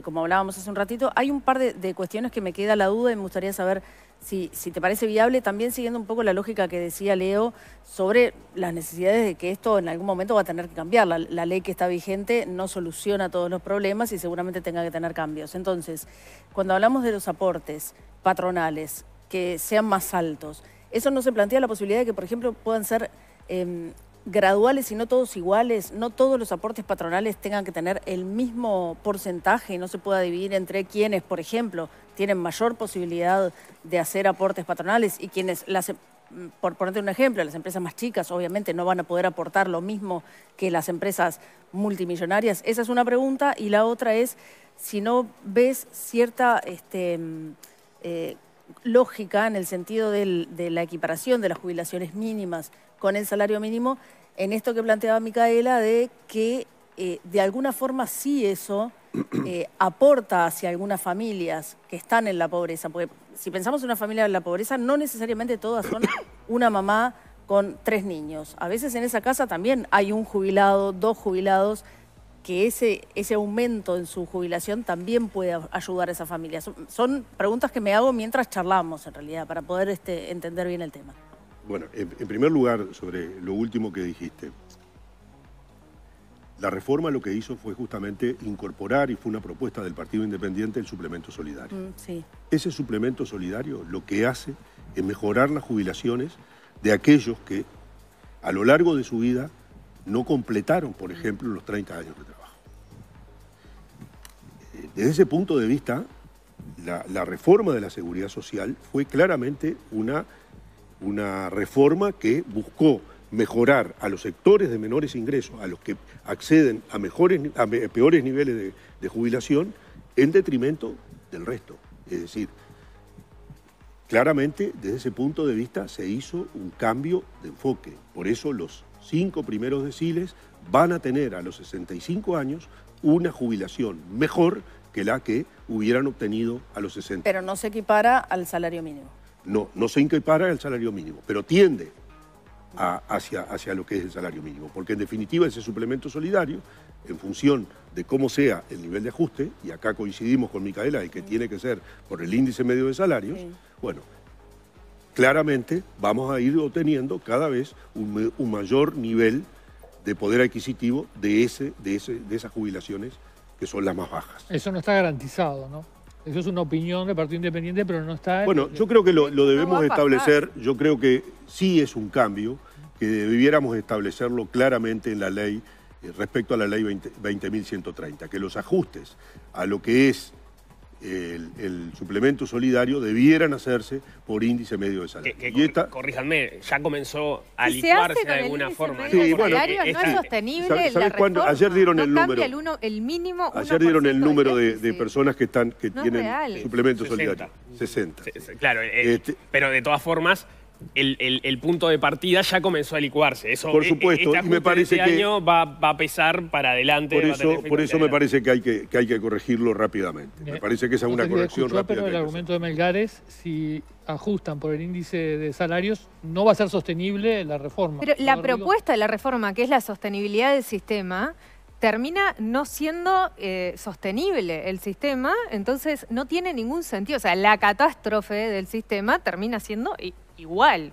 como hablábamos hace un ratito, hay un par de, cuestiones que me queda la duda y me gustaría saber si, si te parece viable, también siguiendo un poco la lógica que decía Leo sobre las necesidades de que esto en algún momento va a tener que cambiar. La, ley que está vigente no soluciona todos los problemas y seguramente tenga que tener cambios. Entonces, cuando hablamos de los aportes patronales que sean más altos, eso no se plantea la posibilidad de que, por ejemplo, puedan ser em, graduales y no todos iguales, no todos los aportes patronales tengan que tener el mismo porcentaje y no se pueda dividir entre quienes, por ejemplo, tienen mayor posibilidad de hacer aportes patronales y quienes las em, por ponerte un ejemplo, las empresas más chicas obviamente no van a poder aportar lo mismo que las empresas multimillonarias. Esa es una pregunta y la otra es si no ves cierta este, em, eh, lógica en el sentido de la equiparación de las jubilaciones mínimas con el salario mínimo, en esto que planteaba Micaela, de que eh, de alguna forma sí eso <clears throat> eh, aporta hacia algunas familias que están en la pobreza, porque si pensamos en una familia en la pobreza, no necesariamente todas son <coughs> una mamá con tres niños. A veces en esa casa también hay un jubilado, dos jubilados, que ese, ese aumento en su jubilación también puede ayudar a esa familia. Son, preguntas que me hago mientras charlamos, en realidad, para poder este, entender bien el tema. Bueno, en, primer lugar, sobre lo último que dijiste. La reforma lo que hizo fue justamente incorporar, y fue una propuesta del Partido Independiente, el suplemento solidario. Mm, ese suplemento solidario lo que hace es mejorar las jubilaciones de aquellos que a lo largo de su vida no completaron, por mm. ejemplo, los 30 años de trabajo. Eh, desde ese punto de vista, la reforma de la seguridad social fue claramente una una reforma que buscó mejorar a los sectores de menores ingresos, a los que acceden a, mejores, peores niveles de, jubilación, en detrimento del resto. Es decir, claramente desde ese punto de vista se hizo un cambio de enfoque. Por eso los cinco primeros deciles van a tener a los 65 años una jubilación mejor que la que hubieran obtenido a los 60. Pero no se equipara al salario mínimo no, no se increpara el salario mínimo, pero tiende hacia, hacia lo que es el salario mínimo, porque en definitiva ese suplemento solidario, en función de cómo sea el nivel de ajuste, y acá coincidimos con Micaela y que tiene que ser por el índice medio de salarios, bueno, claramente vamos a ir obteniendo cada vez un, un mayor nivel de poder adquisitivo de, ese, de, ese, de esas jubilaciones que son las más bajas. Eso no está garantizado, ¿no? Eso es una opinión del Partido Independiente, pero no está... Bueno, yo creo que lo, debemos establecer, yo creo que sí es un cambio, que debiéramos establecerlo claramente en la ley, eh, respecto a la ley 20.130, que los ajustes a lo que es el, suplemento solidario debieran hacerse por índice medio de salario. Que, esta... Corríjanme, ya comenzó a licuarse de alguna forma. sí, no es eh, sostenible. ¿sabes la Ayer dieron el número. El mínimo ayer dieron el ¿eh? número de, personas que están que tienen suplemento solidario. 60. Claro, eh, este pero de todas formas el, punto de partida ya comenzó a licuarse. Eso, por e, supuesto, y me parece este que año va, a pesar para adelante. Por eso, por eso me parece que hay que, corregirlo rápidamente. me parece que es una corrección rápida. Pero el argumento de Melgares, si ajustan por el índice de salarios, no va a ser sostenible la reforma. Pero la propuesta de la reforma, que es la sostenibilidad del sistema, termina no siendo eh, sostenible el sistema, entonces no tiene ningún sentido. O sea, la catástrofe del sistema termina siendo igual.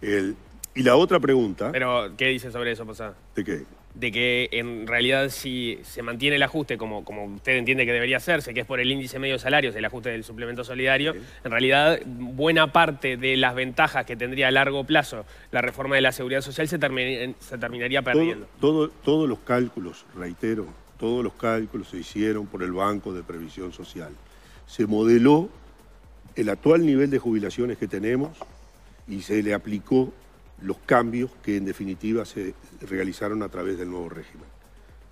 y la otra pregunta. Pero, ¿qué dice sobre eso, Posada? ¿De qué? De que en realidad, si se mantiene el ajuste como, como usted entiende que debería hacerse, que es por el índice medio de salarios, el ajuste del suplemento solidario, en realidad, buena parte de las ventajas que tendría a largo plazo la reforma de la seguridad social se, terminaría perdiendo. todos los cálculos, reitero, todos los cálculos se hicieron por el Banco de Previsión Social. Se modeló el actual nivel de jubilaciones que tenemos y se le aplicó los cambios que en definitiva se realizaron a través del nuevo régimen.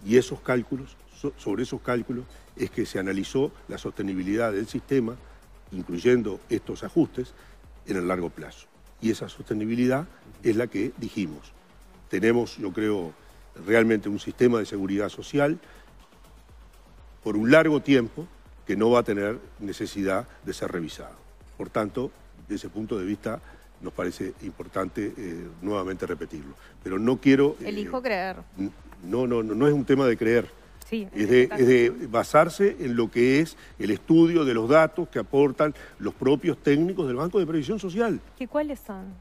Y esos cálculos, sobre esos cálculos es que se analizó la sostenibilidad del sistema, incluyendo estos ajustes, en el largo plazo. Y esa sostenibilidad es la que dijimos. Tenemos, yo creo, realmente un sistema de seguridad social por un largo tiempo que no va a tener necesidad de ser revisado. Por tanto, desde ese punto de vista, nos parece importante eh, nuevamente repetirlo. Pero no quiero... Eh, Elijo creer. No, no, no, no es un tema de creer. Sí, es, de, basarse en lo que es el estudio de los datos que aportan los propios técnicos del Banco de Previsión Social. ¿Y cuáles son?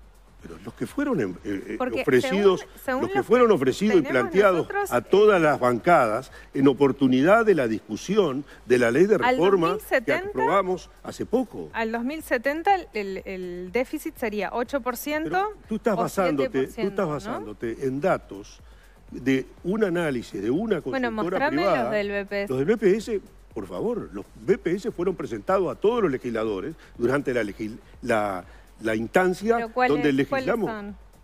los que fueron eh, eh, ofrecidos, los que fueron ofrecidos y planteados a todas eh, las bancadas en oportunidad de la discusión de la ley de reforma que aprobamos hace poco. Al 2070 el, déficit sería 8%. tú estás basándote, tú estás basándote en datos de un análisis de una consultora bueno, privada. los del BPS. Los del BPS, por favor, los BPS fueron presentados a todos los legisladores durante la, la la instancia donde legislamos.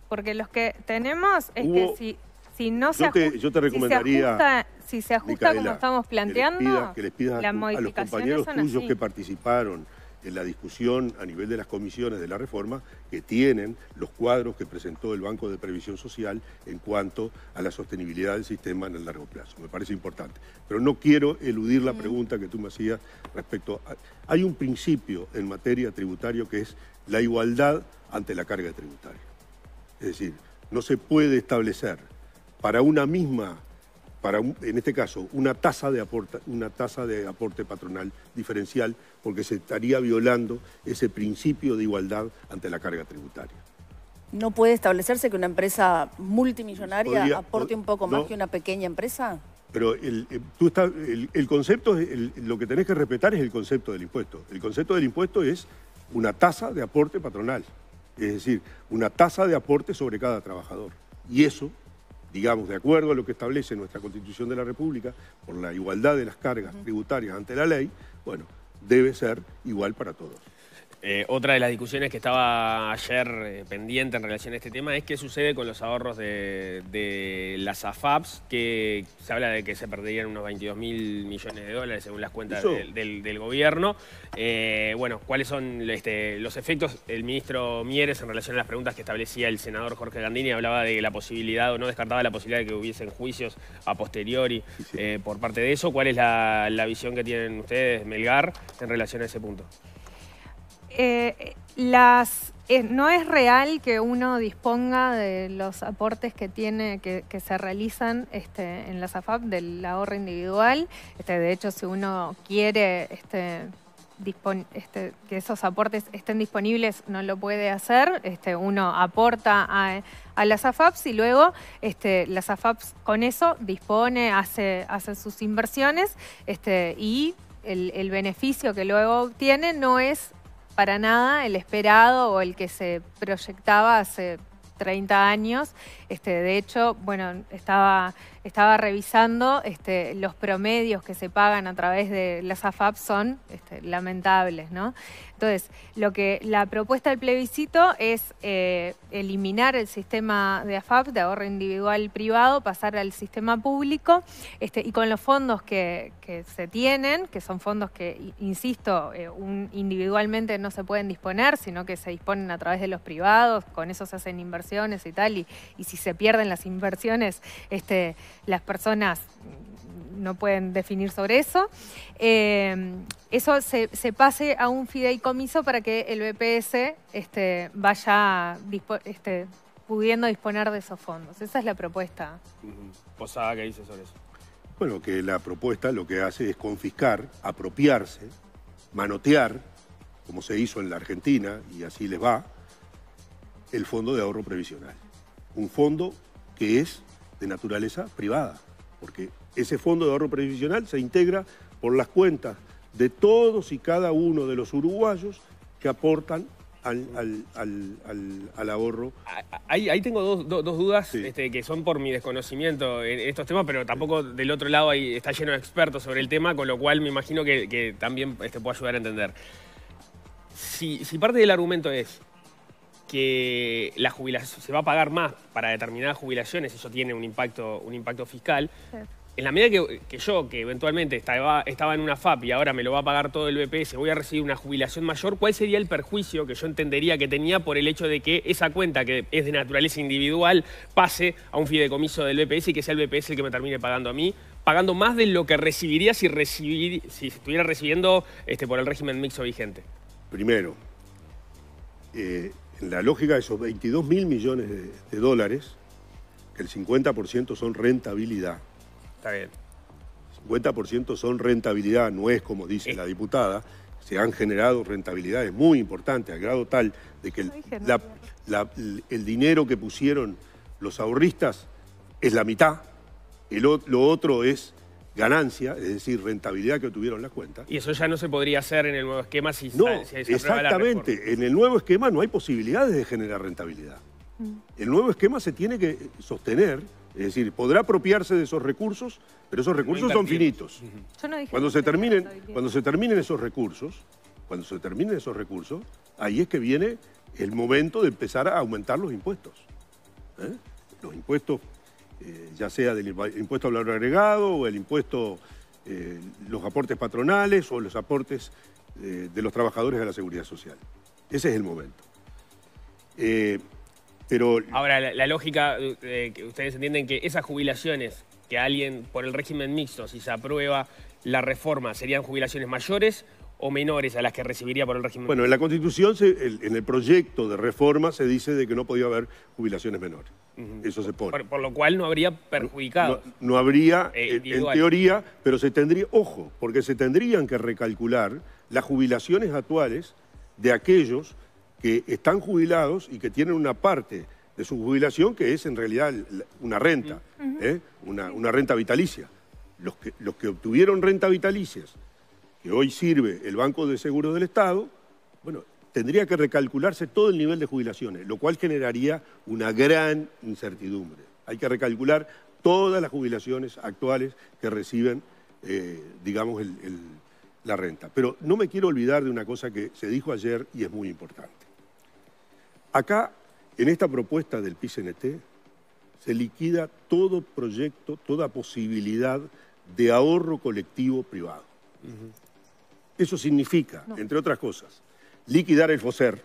Porque los que tenemos es que si, si no se, ajusta, recomendaría, si se ajusta, como estamos planteando, que les pidas, a, los compañeros tuyos que participaron en la discusión a nivel de las comisiones de la reforma que tienen los cuadros que presentó el Banco de Previsión Social en cuanto a la sostenibilidad del sistema en el largo plazo. Me parece importante. Pero no quiero eludir la pregunta que tú me hacías respecto a... Hay un principio en materia tributaria que es la igualdad ante la carga tributaria. Es decir, no se puede establecer para una misma, para en este caso, una tasa, de aporta, una tasa de aporte patronal diferencial, porque se estaría violando ese principio de igualdad ante la carga tributaria. ¿No puede establecerse que una empresa multimillonaria aporte un poco más que una pequeña empresa? Pero el, eh, tú está, el, concepto, lo que tenés que respetar es el concepto del impuesto. El concepto del impuesto es una tasa de aporte patronal, es decir, una tasa de aporte sobre cada trabajador. Y eso, digamos, de acuerdo a lo que establece nuestra Constitución de la República, por la igualdad de las cargas tributarias ante la ley, bueno, debe ser igual para todos. Eh, otra de las discusiones que estaba ayer eh, pendiente en relación a este tema es qué sucede con los ahorros de, las AFAPs, que se habla de que se perderían unos 22 mil millones de dólares según las cuentas del, gobierno. Eh, bueno, ¿cuáles son este, los efectos? El ministro Mieres, en relación a las preguntas que establecía el senador Jorge Gandini, hablaba de la posibilidad o no descartaba la posibilidad de que hubiesen juicios a posteriori por parte de eso. ¿Cuál es la visión que tienen ustedes, Melgar, en relación a ese punto? Eh, eh, no es real que uno disponga de los aportes que tiene, que, se realizan este, en la AFAP del ahorro individual. Este, de hecho, si uno quiere este, que esos aportes estén disponibles no lo puede hacer. uno aporta a, las AFAPs y luego este, las AFAPs con eso dispone, hace, sus inversiones este, y el, el beneficio que luego obtiene no es para nada el esperado o el que se proyectaba hace 30 años. Este, de hecho, bueno, estaba, estaba revisando este, los promedios que se pagan a través de las AFAP son este, lamentables, ¿no? Entonces, lo que la propuesta del plebiscito es eh, eliminar el sistema de AFAP, de ahorro individual privado, pasar al sistema público, este, y con los fondos que, se tienen, que son fondos que, insisto, eh, individualmente no se pueden disponer, sino que se disponen a través de los privados, con eso se hacen inversiones y tal, y, si se pierden las inversiones, este, las personas no pueden definir sobre eso, eh, eso se, pase a un fideicomiso para que el BPS este, vaya este, pudiendo disponer de esos fondos. Esa es la propuesta. Posada, ¿qué dice sobre eso? Bueno, que la propuesta lo que hace es confiscar, apropiarse, manotear, como se hizo en la Argentina, y así les va, el fondo de ahorro previsional. Un fondo que es de naturaleza privada porque ese fondo de ahorro previsional se integra por las cuentas de todos y cada uno de los uruguayos que aportan al, ahorro. Ah, ah, ahí, tengo dos, dudas este, que son por mi desconocimiento en estos temas, pero tampoco del otro lado ahí está lleno de expertos sobre el tema, con lo cual me imagino que, también te este, puedo ayudar a entender. si parte del argumento es que la jubilación se va a pagar más para determinadas jubilaciones, eso tiene un impacto, un impacto fiscal. En la medida que, yo, que eventualmente estaba, estaba en una FAP y ahora me lo va a pagar todo el BPS, voy a recibir una jubilación mayor, ¿cuál sería el perjuicio que yo entendería que tenía por el hecho de que esa cuenta que es de naturaleza individual pase a un fideicomiso del BPS y que sea el BPS el que me termine pagando a mí, pagando más de lo que recibiría si, recibir, si estuviera recibiendo este, por el régimen mixto vigente? Primero, eh, la lógica de esos 22 mil millones de, dólares, que el 50% son rentabilidad. Está bien. 50% son rentabilidad, no es como dice eh. la diputada, se han generado rentabilidades muy importantes, al grado tal de que el, dinero que pusieron los ahorristas es la mitad, lo otro es ganancia, es decir, rentabilidad que obtuvieron las cuentas. Y eso ya no se podría hacer en el nuevo esquema si no, se, exactamente. en el nuevo esquema no hay posibilidades de generar rentabilidad. Mm. El nuevo esquema se tiene que sostener, es decir, podrá apropiarse de esos recursos, pero esos recursos son finitos. cuando se terminen, cuando se terminen esos recursos, cuando se terminen esos recursos, ahí es que viene el momento de empezar a aumentar los impuestos. ¿eh? Los impuestos eh, ya sea del impuesto al valor agregado o el impuesto, eh, los aportes patronales o los aportes eh, de los trabajadores a la seguridad social. Ese es el momento. pero... Ahora, la, la lógica, que ustedes entienden que esas jubilaciones que alguien por el régimen mixto, si se aprueba la reforma, serían jubilaciones mayores o menores a las que recibiría por el régimen. Bueno, en la Constitución, en el proyecto de reforma se dice de que no podía haber jubilaciones menores. Eso se pone. Por, lo cual no habría perjudicado. No, habría, eh, eh, en, teoría, pero se tendría, ojo, porque se tendrían que recalcular las jubilaciones actuales de aquellos que están jubilados y que tienen una parte de su jubilación que es en realidad una renta, ¿eh? una, renta vitalicia. Los que, los que obtuvieron renta vitalicias que hoy sirve el Banco de Seguros del Estado, bueno, tendría que recalcularse todo el nivel de jubilaciones, lo cual generaría una gran incertidumbre. Hay que recalcular todas las jubilaciones actuales que reciben, eh, digamos, la renta. Pero no me quiero olvidar de una cosa que se dijo ayer y es muy importante. Acá, en esta propuesta del PICNT, se liquida todo proyecto, toda posibilidad de ahorro colectivo privado. Eso significa, entre otras cosas, liquidar el FOSER.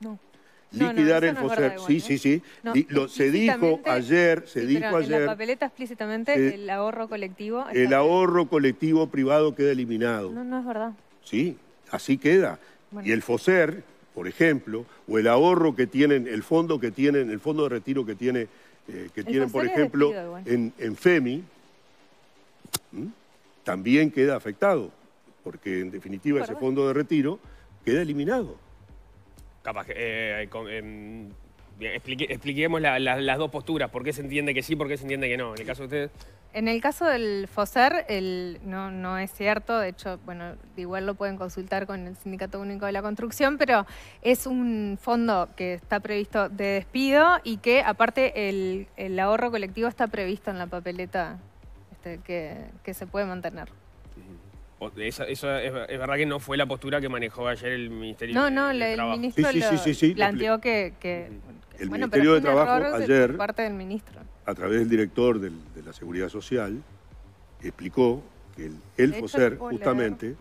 No. Liquidar el FOSER. sí, sí, ¿eh? sí, se dijo ayer, se dijo ayer. En la papeleta explícitamente el ahorro colectivo. El ahorro colectivo privado queda eliminado. No, no es verdad. Sí, así queda. Y el FOSER, por ejemplo, o el ahorro que tienen, el fondo que tienen, el fondo de retiro que tiene, eh, que tienen, por ejemplo, en, en, FEMI, también queda afectado porque en definitiva ese fondo de retiro queda eliminado. Capaz, eh, expliquemos las dos posturas, por qué se entiende que sí, por qué se entiende que no. En el caso de ustedes... En el caso del FOSER, no, es cierto, de hecho, bueno, igual lo pueden consultar con el Sindicato Único de la Construcción, pero es un fondo que está previsto de despido y que aparte el, ahorro colectivo está previsto en la papeleta este, que se puede mantener es, verdad que no fue la postura que manejó ayer el Ministerio no, no, de, el Trabajo. No, no, el ministro planteó que... el Ministerio de Trabajo ayer, a través del director de la Seguridad Social, explicó que el, el FOSER justamente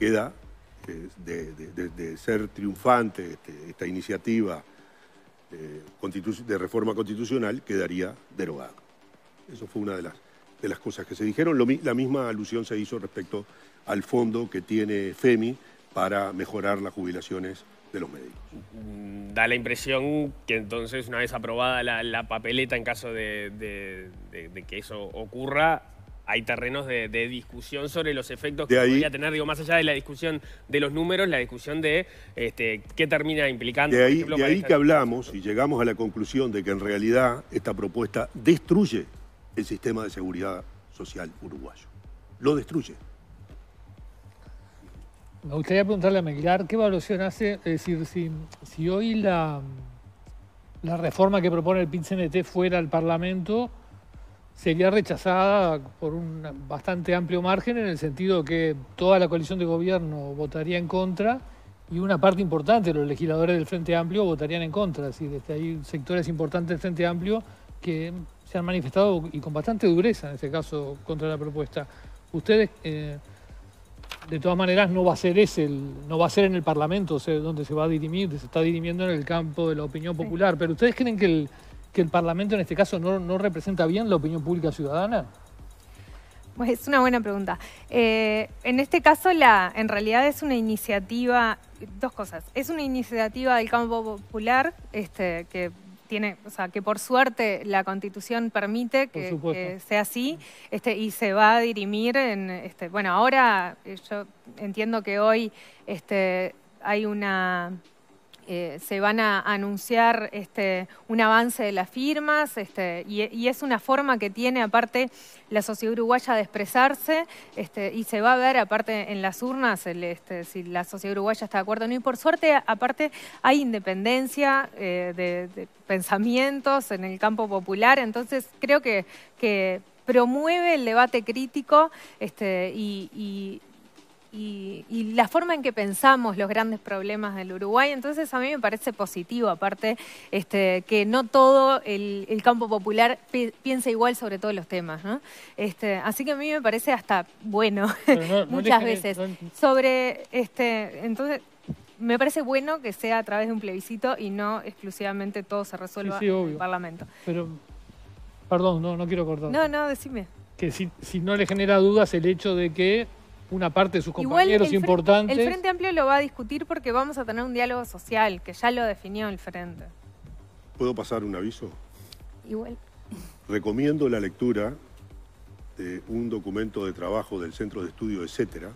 queda eh, de, ser triunfante este, esta iniciativa eh, de reforma constitucional, quedaría derogada. Eso fue una de las de las cosas que se dijeron. la misma alusión se hizo respecto al fondo que tiene FEMI para mejorar las jubilaciones de los médicos. Mm, da la impresión que entonces, una vez aprobada la, papeleta en caso de, que eso ocurra, hay terrenos de, discusión sobre los efectos que podría tener, digo, más allá de la discusión de los números, la discusión de este, qué termina implicando. De ahí que hablamos y llegamos a la conclusión de que en realidad esta propuesta destruye el sistema de seguridad social uruguayo. Lo destruye. Me gustaría preguntarle a Meguilar, ¿qué evaluación hace? Es decir, si, si hoy la, la reforma que propone el pin fuera al Parlamento, sería rechazada por un bastante amplio margen en el sentido que toda la coalición de gobierno votaría en contra y una parte importante de los legisladores del Frente Amplio votarían en contra. Es decir, hay sectores importantes del Frente Amplio que se han manifestado y con bastante dureza en este caso contra la propuesta. Ustedes, eh, de todas maneras, no va a ser ese, no va a ser en el Parlamento donde se va a dirimir, se está dirimiendo en el campo de la opinión popular, pero ¿ustedes creen que el, que el Parlamento en este caso no, representa bien la opinión pública ciudadana? Pues es una buena pregunta. Eh, en este caso, la, en realidad es una iniciativa, dos cosas. Es una iniciativa del campo popular, este, que tiene, o sea, que por suerte la Constitución permite que, sea así, este, y se va a dirimir en, este, bueno, ahora eh, yo entiendo que hoy este, hay una eh, se van a anunciar este, un avance de las firmas este, y, es una forma que tiene aparte la sociedad uruguaya de expresarse este, y se va a ver aparte en las urnas este, si la sociedad uruguaya está de acuerdo o no. Y por suerte aparte hay independencia eh, de, pensamientos en el campo popular, entonces creo que, promueve el debate crítico y y, la forma en que pensamos los grandes problemas del Uruguay. Entonces a mí me parece positivo, aparte este, que no todo el, campo popular piensa igual sobre todos los temas. Este, así que a mí me parece hasta bueno <laughs> muchas veces. Sobre, este, entonces, me parece bueno que sea a través de un plebiscito y no exclusivamente todo se resuelva en el Parlamento. perdón, no, no quiero cortar. No, no, decime. Que si, si no le genera dudas el hecho de que una parte de sus compañeros importantes. el Frente Amplio lo va a discutir porque vamos a tener un diálogo social, que ya lo definió el Frente. ¿Puedo pasar un aviso? Igual. Recomiendo la lectura de un documento de trabajo del Centro de Estudio Etcétera,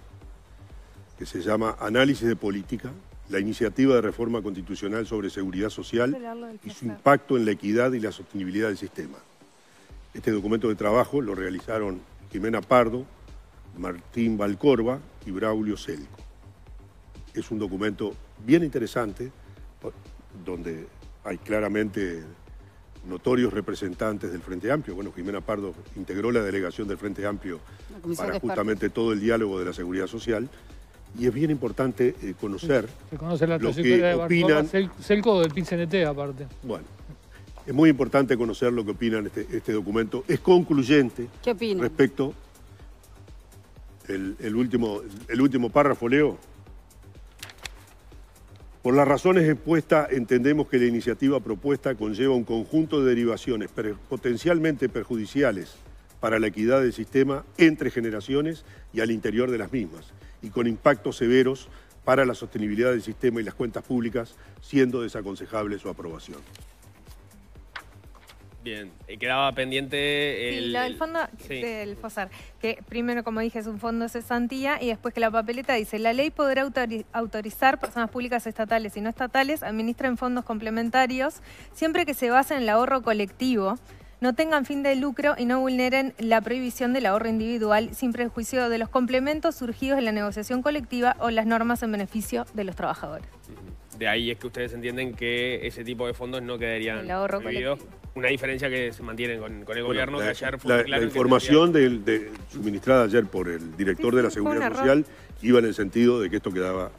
que se llama Análisis de Política, la iniciativa de reforma constitucional sobre seguridad social y su impacto en la equidad y la sostenibilidad del sistema. Este documento de trabajo lo realizaron Jimena Pardo, Martín Valcorba y Braulio Selco. Es un documento bien interesante donde hay claramente notorios representantes del Frente Amplio. Bueno, Jimena Pardo integró la delegación del Frente Amplio para justamente todo el diálogo de la seguridad social. Y es bien importante eh, conocer la lo que de opinan... Selco del PINCNT aparte. Bueno, es muy importante conocer lo que opinan este, este documento. Es concluyente ¿Qué respecto el, último, último párrafo, Leo. Por las razones expuestas, entendemos que la iniciativa propuesta conlleva un conjunto de derivaciones potencialmente perjudiciales para la equidad del sistema entre generaciones y al interior de las mismas, y con impactos severos para la sostenibilidad del sistema y las cuentas públicas, siendo desaconsejable su aprobación. Bien, eh, quedaba pendiente el... fondo del FOSAR, que primero, como dije, es un fondo de cesantía y después que la papeleta dice, la ley podrá autorizar personas públicas estatales y no estatales administren fondos complementarios siempre que se basen en el ahorro colectivo, no tengan fin de lucro y no vulneren la prohibición del ahorro individual sin prejuicio de los complementos surgidos en la negociación colectiva o las normas en beneficio de los trabajadores. De ahí es que ustedes entienden que ese tipo de fondos no quedarían una diferencia que se mantiene con, el gobierno ayer fue La, la información de, suministrada ayer por el director de la Seguridad Social iba en el sentido de que esto quedaba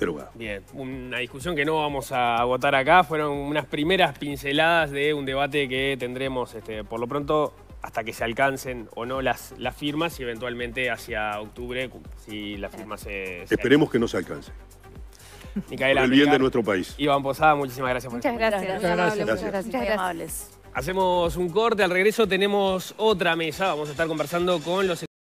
derogado. Bien, una discusión que no vamos a agotar acá. Fueron unas primeras pinceladas de un debate que tendremos este, por lo pronto hasta que se alcancen o no las, las firmas y eventualmente hacia octubre si las firmas se... Esperemos que no se alcance. Por el bien de nuestro país. Iván Posada, muchísimas gracias Muchas gracias. Muchas gracias. Muchas gracias. Muchas gracias. Hacemos un corte, al regreso tenemos otra mesa, vamos a estar conversando con los...